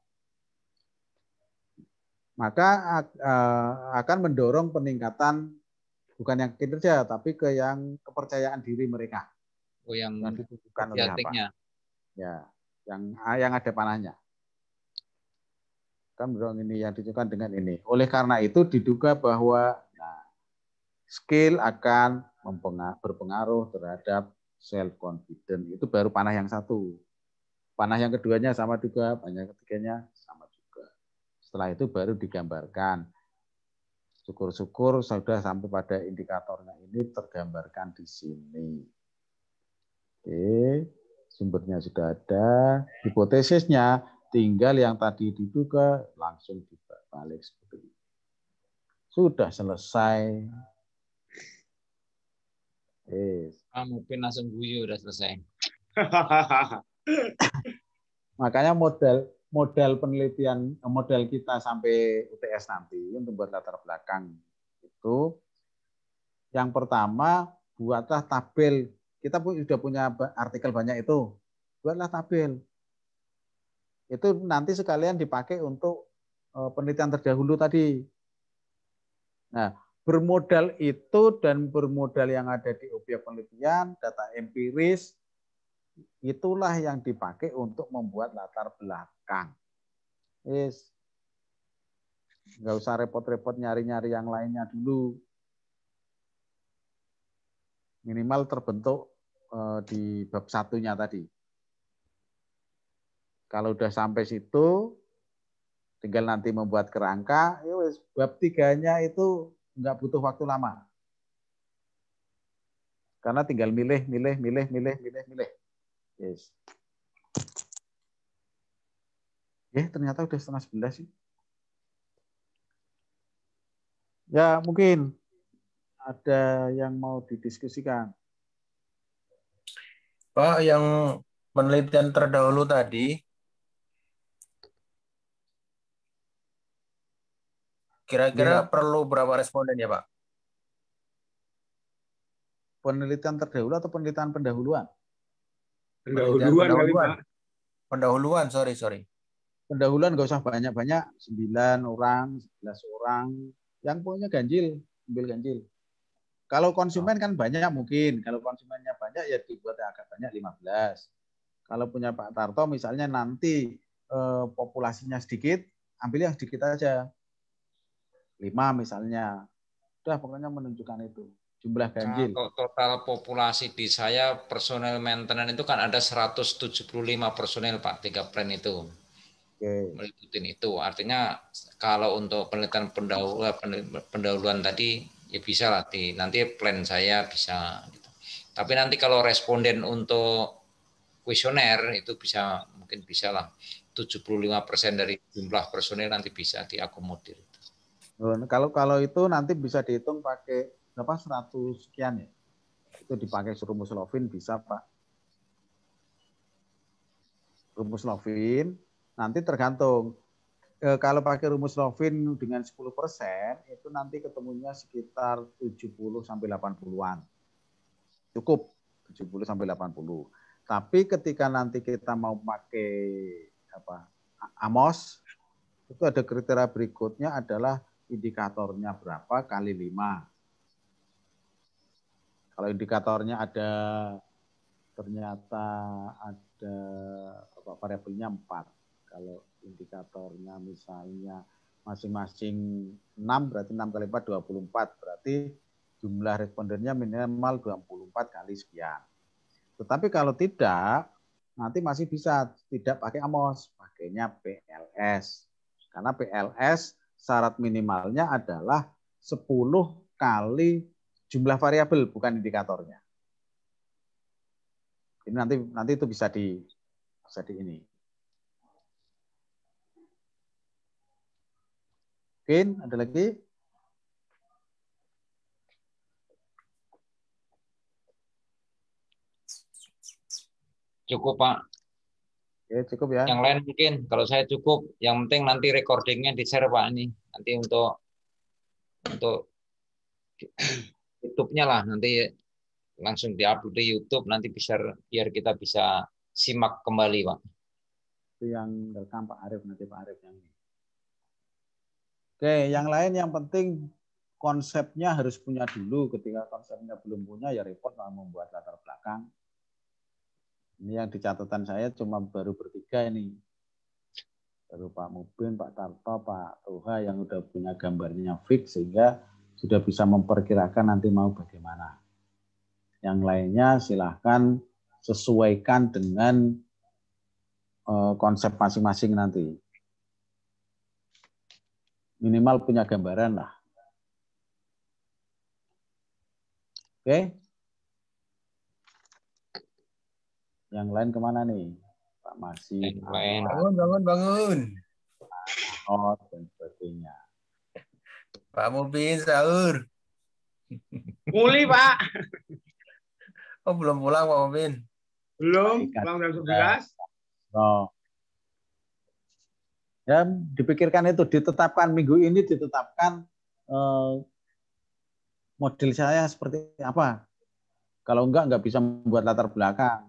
maka eh, akan mendorong peningkatan bukan yang kinerja tapi ke yang kepercayaan diri mereka. Oh, yang ditunjukkan oleh apa? Ya, yang ah, yang ada panahnya. Kan mendorong ini yang ditunjukkan dengan ini. Oleh karena itu diduga bahwa nah, skill akan berpengaruh terhadap self confidence. Itu baru panah yang satu. Panah yang keduanya sama juga, panah ketiganya setelah itu baru digambarkan. Syukur-syukur sudah sampai pada indikatornya ini tergambarkan di sini. Oke, sumbernya sudah ada. Hipotesisnya tinggal yang tadi dibuka langsung dibalik seperti ini. Sudah selesai. Oke. ah, mungkin langsung guyu sudah selesai. Makanya model model penelitian eh, model kita sampai UTS nanti untuk buat latar belakang itu yang pertama buatlah tabel kita pun sudah punya artikel banyak itu buatlah tabel itu nanti sekalian dipakai untuk eh, penelitian terdahulu tadi nah bermodal itu dan bermodal yang ada di objek penelitian data empiris Itulah yang dipakai untuk membuat latar belakang. Yes. Nggak usah repot-repot nyari-nyari yang lainnya dulu. Minimal terbentuk eh, di bab satunya tadi. Kalau udah sampai situ, tinggal nanti membuat kerangka, yowis, ya bab tiganya itu nggak butuh waktu lama. Karena tinggal milih, milih, milih, milih, milih, milih. Yes. Eh, ternyata udah setengah sebelas sih. Ya, mungkin ada yang mau didiskusikan. Pak, yang penelitian terdahulu tadi, kira-kira ya. perlu berapa responden ya, Pak? Penelitian terdahulu atau penelitian pendahuluan? Pendahuluan kali, Pendahuluan, sorry, sorry. Pendahuluan gak usah banyak-banyak, sembilan orang, sebelas orang, yang punya ganjil, ambil ganjil. Kalau konsumen kan banyak mungkin, kalau konsumennya banyak ya dibuat yang agak banyak 15. Kalau punya Pak Tarto misalnya nanti eh, populasinya sedikit, ambil yang sedikit aja. lima misalnya. Sudah pokoknya menunjukkan itu jumlah ganjil. Nah, total populasi di saya personel maintenance itu kan ada 175 personel Pak, tiga plan itu. Okay. Meliputin itu. Artinya kalau untuk penelitian pendahuluan, eh, pendahuluan tadi ya bisa lah di, nanti plan saya bisa gitu. Tapi nanti kalau responden untuk kuesioner itu bisa mungkin bisa lah 75% persen dari jumlah personel nanti bisa diakomodir. Oh, kalau kalau itu nanti bisa dihitung pakai berapa 100 sekian ya. Itu dipakai rumus Lovin bisa Pak. Rumus Lovin nanti tergantung e, kalau pakai rumus Lovin dengan 10% itu nanti ketemunya sekitar 70 sampai 80-an. Cukup 70 sampai 80. Tapi ketika nanti kita mau pakai apa AMOS itu ada kriteria berikutnya adalah indikatornya berapa kali lima kalau indikatornya ada ternyata ada apa, variabelnya 4. Kalau indikatornya misalnya masing-masing 6 berarti 6 kali 4 24 berarti jumlah respondennya minimal 24 kali sekian. Tetapi kalau tidak nanti masih bisa tidak pakai AMOS, pakainya PLS. Karena PLS syarat minimalnya adalah 10 kali jumlah variabel bukan indikatornya. Ini nanti nanti itu bisa di bisa di ini. Mungkin ada lagi? Cukup Pak. Oke, cukup ya. Yang lain mungkin kalau saya cukup. Yang penting nanti recordingnya di share Pak ini. Nanti untuk untuk YouTube-nya lah nanti langsung diupload di YouTube nanti bisa biar kita bisa simak kembali pak itu yang rekam Pak Arif nanti Pak Arif yang ini oke yang lain yang penting konsepnya harus punya dulu ketika konsepnya belum punya ya repot mau membuat latar belakang ini yang di catatan saya cuma baru bertiga ini baru Pak Mubin, Pak Tarto, Pak Toha yang udah punya gambarnya fix sehingga sudah bisa memperkirakan nanti mau bagaimana. Yang lainnya silahkan sesuaikan dengan eh, konsep masing-masing nanti. Minimal punya gambaran lah. Oke. Yang lain kemana nih? Pak Masih. Bangun, bangun, bangun. Ah, oh, dan sebagainya. Pak Mubin sahur. Muli Pak. Oh belum pulang Pak Mubin. Belum, pulang jam 11. Ya. Oh. Ya, dipikirkan itu ditetapkan minggu ini ditetapkan eh, model saya seperti apa. Kalau enggak enggak bisa membuat latar belakang.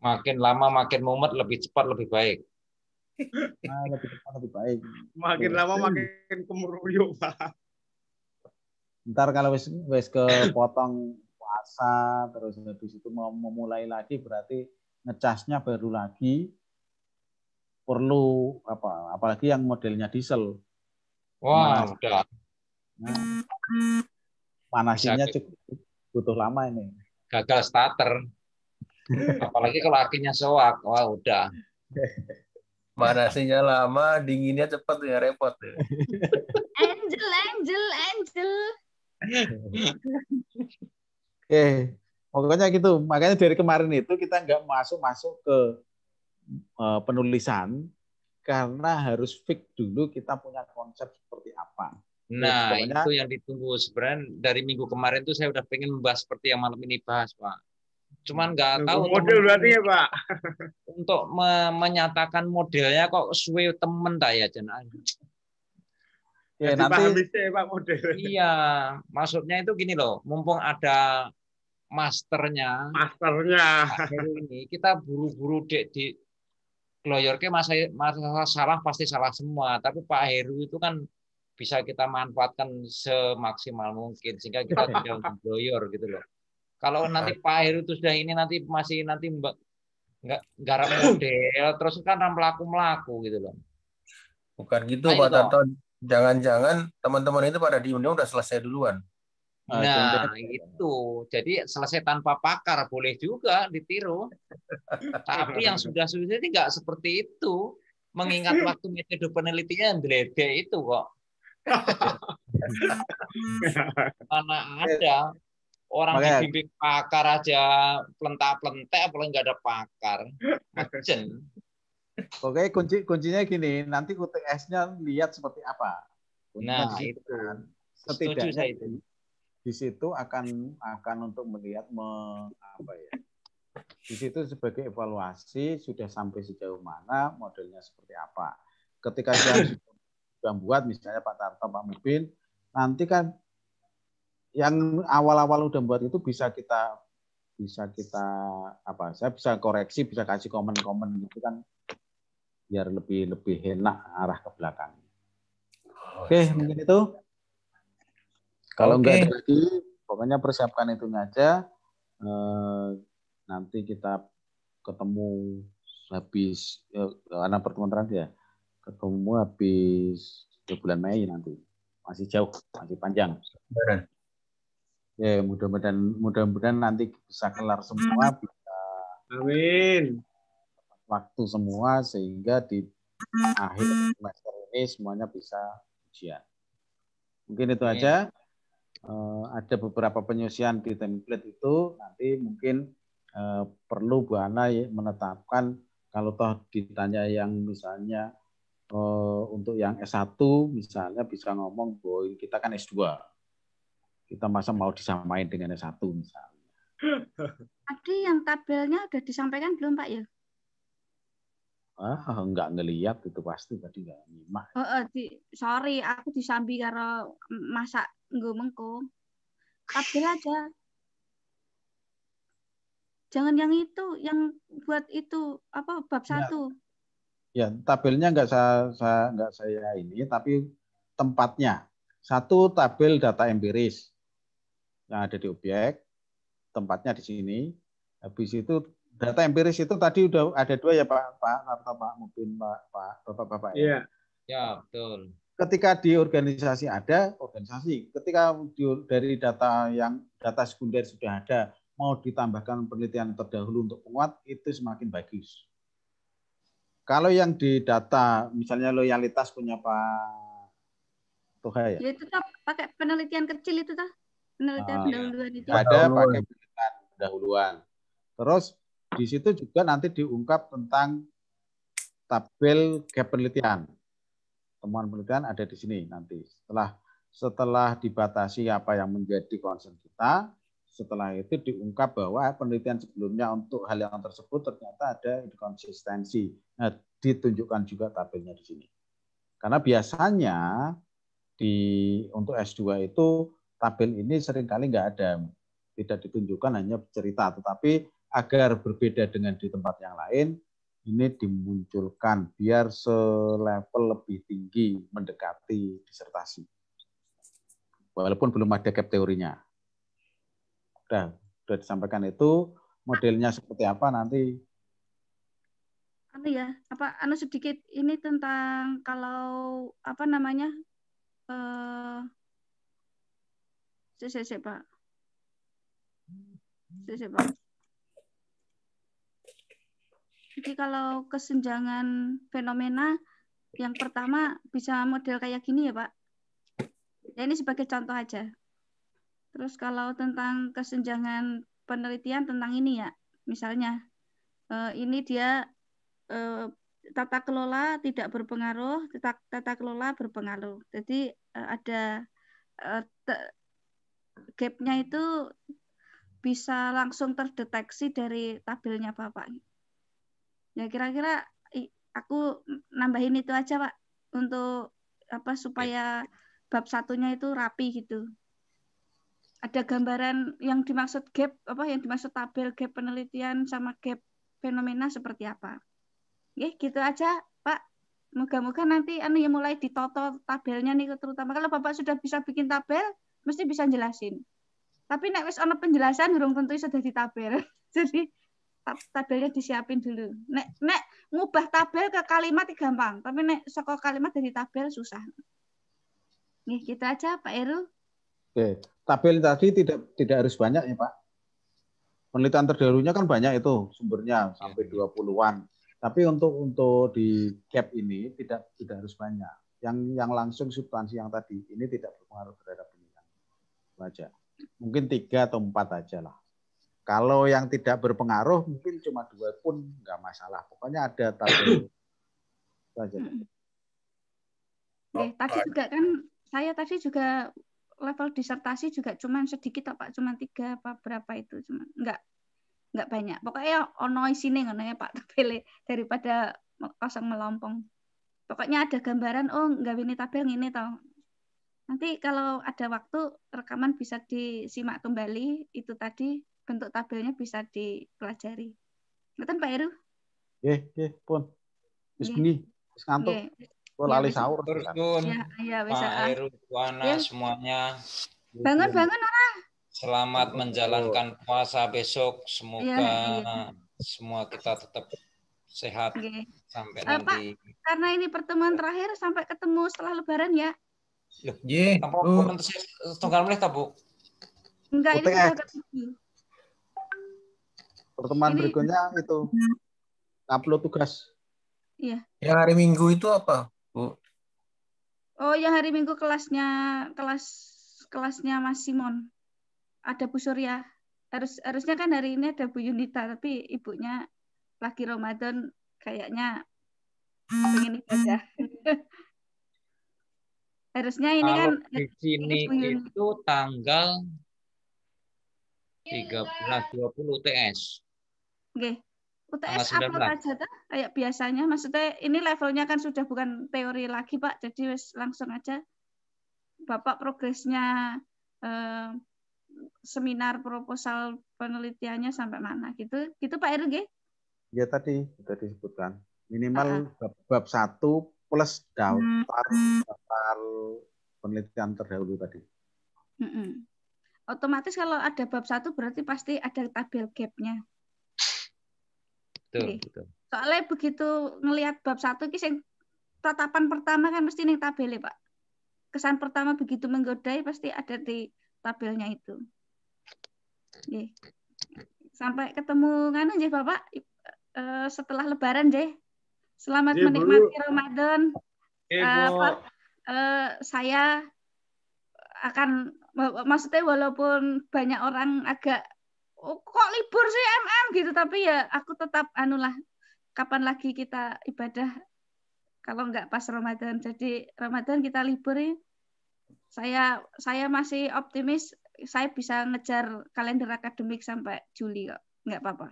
Makin lama makin mumet lebih cepat lebih baik nah, lebih, lebih baik. Makin lama makin kemeruyuk, Pak. Ntar kalau wes wis potong puasa terus habis itu mau memulai lagi berarti ngecasnya baru lagi perlu apa apalagi yang modelnya diesel. Wah, wow, nah, udah. Nah, panasinya cukup butuh lama ini. Gagal starter. Apalagi kalau akinya soak, wah udah. Manasnya lama, dinginnya cepat ya repot ya. Angel, Angel, Angel. eh, pokoknya gitu. Makanya dari kemarin itu kita nggak masuk-masuk ke uh, penulisan karena harus fix dulu kita punya konsep seperti apa. Nah, Jadi, itu yang ditunggu sebenarnya dari minggu kemarin tuh saya udah pengen membahas seperti yang malam ini bahas, Pak. Cuman nggak tahu model berarti ya Pak. Untuk me menyatakan modelnya kok sesuai temen tak ya Ya, nanti ya, Pak model. Iya, maksudnya itu gini loh, mumpung ada masternya. Masternya. ini kita buru-buru dek di kloyorke masa, masa salah pasti salah semua, tapi Pak Heru itu kan bisa kita manfaatkan semaksimal mungkin sehingga kita tidak gloyor gitu loh. Kalau nanti Pak Heru itu sudah ini nanti masih nanti mbak nggak garap model terus kan pelaku melaku gitu loh. Bukan gitu Ayo nah, Pak Tarto. Jangan-jangan teman-teman itu pada diundang udah selesai duluan. Nah, nah itu. Gitu. Jadi selesai tanpa pakar boleh juga ditiru. Tapi yang sudah sudah ini nggak seperti itu. Mengingat waktu metode penelitian delede itu kok. Mana ada Orang Makanya. dibimbing pakar aja pelentak-pelentek, apalagi nggak ada pakar. Macen. Oke, kunci kuncinya gini, nanti UTS-nya lihat seperti apa. Nah, nah itu. Kan. Setidaknya saya itu. di situ akan akan untuk melihat me, apa ya? Di situ sebagai evaluasi sudah sampai sejauh mana, modelnya seperti apa. Ketika dia sudah buat misalnya Pak Tarto, Pak Mubin, nanti kan yang awal-awal udah buat itu bisa kita bisa kita apa saya bisa koreksi bisa kasih komen-komen gitu kan biar lebih lebih enak arah ke belakang. Oh, Oke, okay, mungkin itu. Kalau okay. enggak lagi, pokoknya persiapkan itu aja. e, nanti kita ketemu habis eh, anak pertemuan terakhir ya. Ketemu habis ke bulan Mei nanti. Masih jauh, masih panjang. Benar. Ya, mudah-mudahan mudah-mudahan nanti bisa kelar semua hmm. bisa. Amin. Waktu semua sehingga di akhir hmm. semester ini semuanya bisa ujian. Mungkin itu Amin. Ya. aja. Uh, ada beberapa penyusian di template itu nanti mungkin uh, perlu Bu Ana ya menetapkan kalau toh ditanya yang misalnya uh, untuk yang S1 misalnya bisa ngomong bahwa kita kan S2 kita masa mau disamain dengan yang satu misalnya. Tadi yang tabelnya udah disampaikan belum Pak ya? Ah, enggak ngeliat itu pasti tadi enggak nyimak. Oh, oh di, sorry, aku disambi karo masak mengko. Tabel aja. Jangan yang itu, yang buat itu apa bab iya. satu. Ya, ya tabelnya enggak saya, saya enggak saya ini, tapi tempatnya. Satu tabel data empiris yang nah, ada di objek, tempatnya di sini. Habis itu data empiris itu tadi udah ada dua ya Pak Pak atau Pak mungkin Pak Pak Bapak Bapak. Ya? Iya. Ya betul. Ketika di organisasi ada organisasi, ketika di, dari data yang data sekunder sudah ada mau ditambahkan penelitian terdahulu untuk penguat itu semakin bagus. Kalau yang di data, misalnya loyalitas punya Pak Tuhaya. ya? Ya tetap pakai penelitian kecil itu tah. Ah, iya. penelitian nah, ada pakai penelitian pendahuluan terus di situ juga nanti diungkap tentang tabel gap penelitian temuan penelitian ada di sini nanti setelah setelah dibatasi apa yang menjadi concern kita setelah itu diungkap bahwa penelitian sebelumnya untuk hal yang tersebut ternyata ada inkonsistensi. Nah, ditunjukkan juga tabelnya di sini. Karena biasanya di untuk S2 itu tabel ini seringkali nggak ada, tidak ditunjukkan hanya cerita, tetapi agar berbeda dengan di tempat yang lain, ini dimunculkan biar selevel lebih tinggi mendekati disertasi. Walaupun belum ada gap teorinya. Sudah, sudah disampaikan itu, modelnya seperti apa nanti anu ya apa anu sedikit ini tentang kalau apa namanya eh, Sik Pak. Pak. Jadi kalau kesenjangan fenomena yang pertama bisa model kayak gini ya Pak. Ya, ini sebagai contoh aja. Terus kalau tentang kesenjangan penelitian tentang ini ya, misalnya eh, ini dia eh, tata kelola tidak berpengaruh, tata kelola berpengaruh. Jadi eh, ada gapnya itu bisa langsung terdeteksi dari tabelnya Bapak. Ya kira-kira aku nambahin itu aja Pak untuk apa supaya bab satunya itu rapi gitu. Ada gambaran yang dimaksud gap apa yang dimaksud tabel gap penelitian sama gap fenomena seperti apa. ya gitu aja Pak. Moga-moga nanti anu ya mulai ditoto tabelnya nih terutama kalau Bapak sudah bisa bikin tabel mesti bisa jelasin tapi nek wis ana penjelasan durung tentu sudah tabel jadi tabelnya disiapin dulu nek nek ngubah tabel ke kalimat gampang tapi nek saka kalimat dari tabel susah nih kita gitu aja Pak Eru Oke, tabel tadi tidak tidak harus banyak ya Pak penelitian terdahulunya kan banyak itu sumbernya iya. sampai 20-an. Tapi untuk untuk di gap ini tidak tidak harus banyak. Yang yang langsung substansi yang tadi ini tidak berpengaruh terhadap aja. Mungkin tiga atau empat aja lah. Kalau yang tidak berpengaruh mungkin cuma dua pun nggak masalah. Pokoknya ada tabel itu aja. Hmm. Oke, oh, tadi juga kan saya tadi juga level disertasi juga cuma sedikit Pak, cuma tiga apa berapa itu cuma nggak nggak banyak. Pokoknya ono sini, ngono ya Pak Tepele, daripada kosong melompong. Pokoknya ada gambaran oh nggak ini tabel ini tau Nanti kalau ada waktu rekaman bisa disimak kembali itu tadi bentuk tabelnya bisa dipelajari. Ngeten Pak Heru? Nggih, nggih, pun. Wis bengi, wis ngantuk. Kok iya, lali sahur terus Iya, iya Pak ah. Heru, Wana iya. semuanya. Bangun-bangun ora? Selamat menjalankan puasa besok. Semoga iya, semua kita tetap sehat okay. sampai uh, nanti. Pak, karena ini pertemuan terakhir sampai ketemu setelah lebaran ya. Loh, Bu? Enggak, ini Pertemuan berikutnya itu upload tugas. Iya. Yang hari Minggu itu apa, Bu? Oh, yang hari Minggu kelasnya kelas kelasnya Mas Simon. Ada Bu Surya. Harus harusnya kan hari ini ada Bu Yunita, tapi ibunya lagi Ramadan kayaknya pengen ibadah. Harusnya ini Kalau kan di sini itu tanggal 20 UTS. Oke. UTS upload aja tuh kayak biasanya. Maksudnya ini levelnya kan sudah bukan teori lagi, Pak. Jadi wes langsung aja Bapak progresnya eh, seminar proposal penelitiannya sampai mana gitu. Gitu Pak RG? Ya tadi tadi sebutkan Minimal bab, satu plus daftar hmm. daftar penelitian terdahulu tadi. Mm -mm. Otomatis kalau ada bab satu berarti pasti ada tabel gapnya. Betul, okay. betul. Soalnya begitu ngelihat bab satu, kisah tatapan pertama kan mesti nih tabelnya pak. Kesan pertama begitu menggodai pasti ada di tabelnya itu. Okay. Sampai ketemu nganu aja bapak eh, setelah Lebaran deh. Selamat ya, menikmati eh, Bu. Ramadan. Ya, uh, eh, uh, saya akan maksudnya walaupun banyak orang agak oh, kok libur sih MM gitu tapi ya aku tetap anulah kapan lagi kita ibadah kalau nggak pas Ramadan. Jadi Ramadan kita libur ya. Saya saya masih optimis saya bisa ngejar kalender akademik sampai Juli kok. Nggak apa-apa.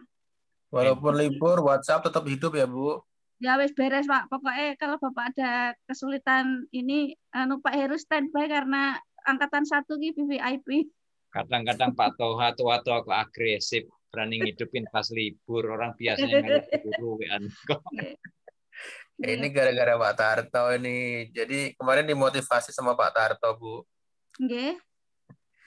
Walaupun libur, WhatsApp tetap hidup ya, Bu. Ya wes beres Pak. Pokoknya kalau Bapak ada kesulitan ini anu Pak Heru standby karena angkatan satu ki VIP. Kadang-kadang Pak Toha tua tua aku agresif berani ngidupin pas libur orang biasanya nggak iya. eh, Ini gara-gara Pak Tarto ini. Jadi kemarin dimotivasi sama Pak Tarto Bu. Nggih.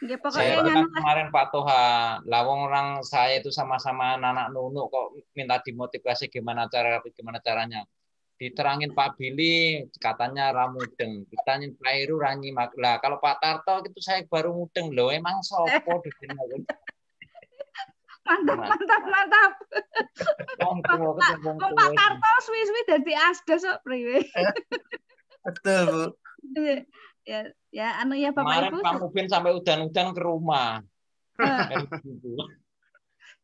Ya, pokoknya saya kemarin Pak Toha, lawang orang saya itu sama-sama anak nunu kok minta dimotivasi gimana cara gimana caranya. Diterangin Pak Billy katanya ramudeng, ditanyain Pak Heru rangi lah. Kalau Pak Tarto itu saya baru mudeng loh, emang sopo di sini. Mantap, mantap, mantap. Pak Tarto swi swi dari asda sok, Betul, Bu. Iya, ya. Ya, anu ya Bapak Kemarin Ibu. Kemarin Pak Mubin sampai udan-udan ke rumah. Gitu.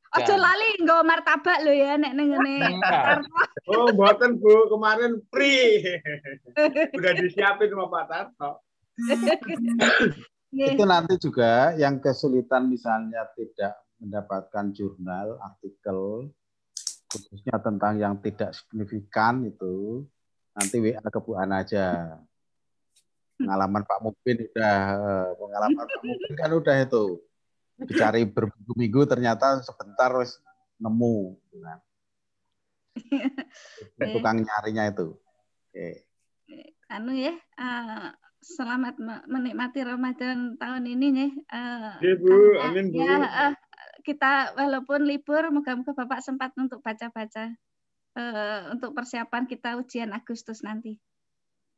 Ojo lali nggo martabak lho ya nek ning ngene. Oh, mboten Bu, kemarin Pri. Udah disiapin sama Pak Tarto. Itu nanti juga yang kesulitan misalnya tidak mendapatkan jurnal, artikel khususnya tentang yang tidak signifikan itu nanti WA ke Bu Ana aja pengalaman Pak Mubin udah eh, pengalaman Pak Mubin kan udah itu dicari berminggu-minggu ternyata sebentar terus nemu nah. Eh. tukang nyarinya itu oke anu ya uh, selamat menikmati Ramadan tahun ini nih uh, ya iya, Bu amin Bu ya, uh, kita walaupun libur moga-moga Bapak sempat untuk baca-baca uh, untuk persiapan kita ujian Agustus nanti.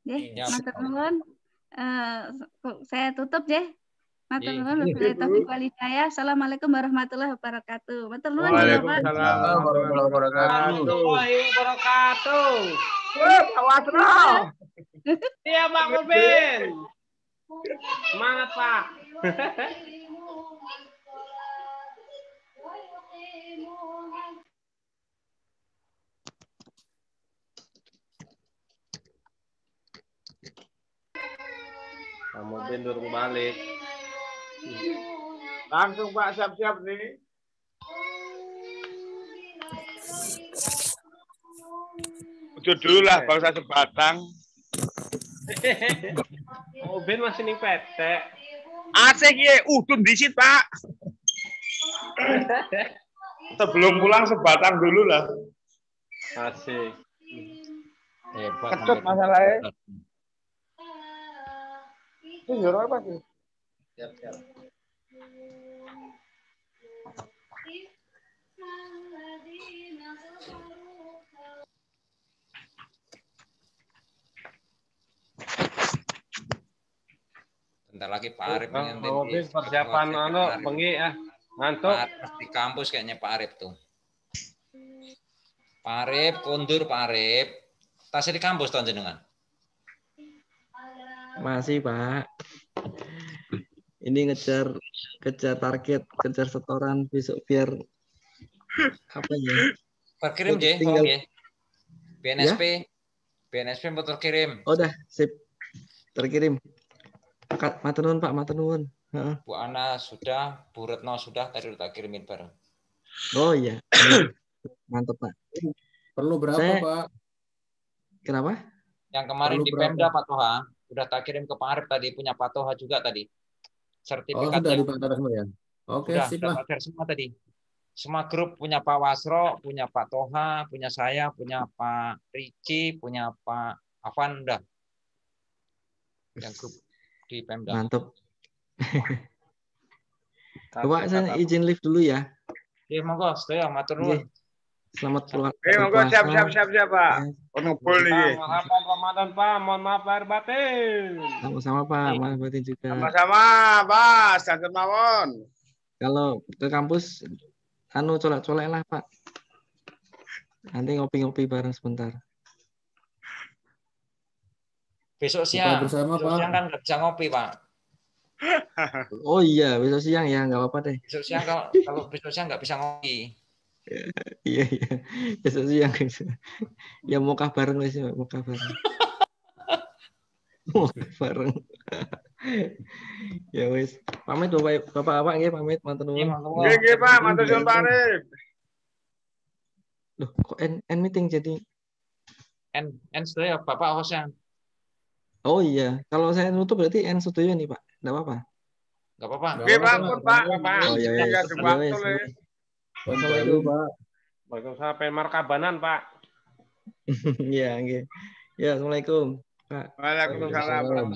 Ya yeah. Iya, yeah. Uh, saya tutup deh. Matur iya. nuwun Assalamualaikum warahmatullahi wabarakatuh. Matur nuwun. Waalaikumsalam warahmatullahi wabarakatuh. Awas lo. Iya Pak Mubin. Semangat Kamu nah, tidur kembali Langsung Pak siap-siap nih. Udah dulu lah, eh. baru saya sebatang. Mobil oh, masih nih PT. Asik ya, di disit Pak. Sebelum pulang sebatang dulu lah. Asik. Hebat. Kecut masalahnya. Ini huruf apa sih? Siap, siap. Bentar lagi Pak Arif nah, nanti persiapan anu bengi ya. Ngantuk. di kampus kayaknya Pak Arif tuh. Pak Arif, kondur Pak Arif. Tasnya di kampus tuan jenengan. Masih, Pak. Ini ngejar kejar target, kejar setoran besok biar apa ya? terkirim kirim tinggal... ya. BNSP, ya? BNSP motor kirim. Oh dah, sip. Terkirim. Kat, matenun Pak, matenun. Bu Ana sudah, Bu Retno sudah, tadi udah kirimin bareng. Oh iya. Mantap Pak. Perlu berapa Saya... Pak? Kenapa? Yang kemarin Perlu di Pemda Pak Toha udah tak kirim ke Pak Arif tadi punya Pak Toha juga tadi oh, sertifikat Oh, sudah di semua ya. Oke, okay, sudah, sudah semua tadi. Semua grup punya Pak Wasro, punya Pak Toha, punya saya, punya Pak Ricci, punya Pak Avan udah. Yang grup di Pemda. Mantap. Coba saya izin lift dulu ya. Ya monggo, saya matur nuwun. Selamat pulang. Oke, monggo siap siap siap siap Pak. Ono full iki. Ramadan Pak, mohon maaf lahir batin. Sama-sama Pak, iya. maaf batin juga. Sama-sama, Pak, sakit mawon. Kalau ke kampus anu colak-colak lah Pak. Nanti ngopi-ngopi bareng sebentar. Besok siang. Kita bersama, besok Pak. siang kan nggak bisa ngopi, Pak. Oh iya, besok siang ya, nggak apa-apa deh. Besok siang kalau, kalau besok siang nggak bisa ngopi. Iya iya. Ya yang gitu. ya mau kah bareng ya, wis mau kah bareng. mau kah bareng. ya wes Pamit Bapak bapak apa ya, nggih pamit mantan nuwun. Iya, nggih nggih iya, iya, Pak, mantan nuwun pamit. Loh, kok end, end meeting jadi end end sudah ya Bapak yang Oh iya, kalau saya nutup berarti end sudah ya nih Pak. Enggak apa-apa. Enggak apa-apa. nggih Pak, Pak. Oh iya, iya. Enggak Wassalamualaikum Pak. Waalaikumsalam. Pengen markabanan Pak. Iya, nggih. Ya, Assalamualaikum. Pak. Waalaikumsalam.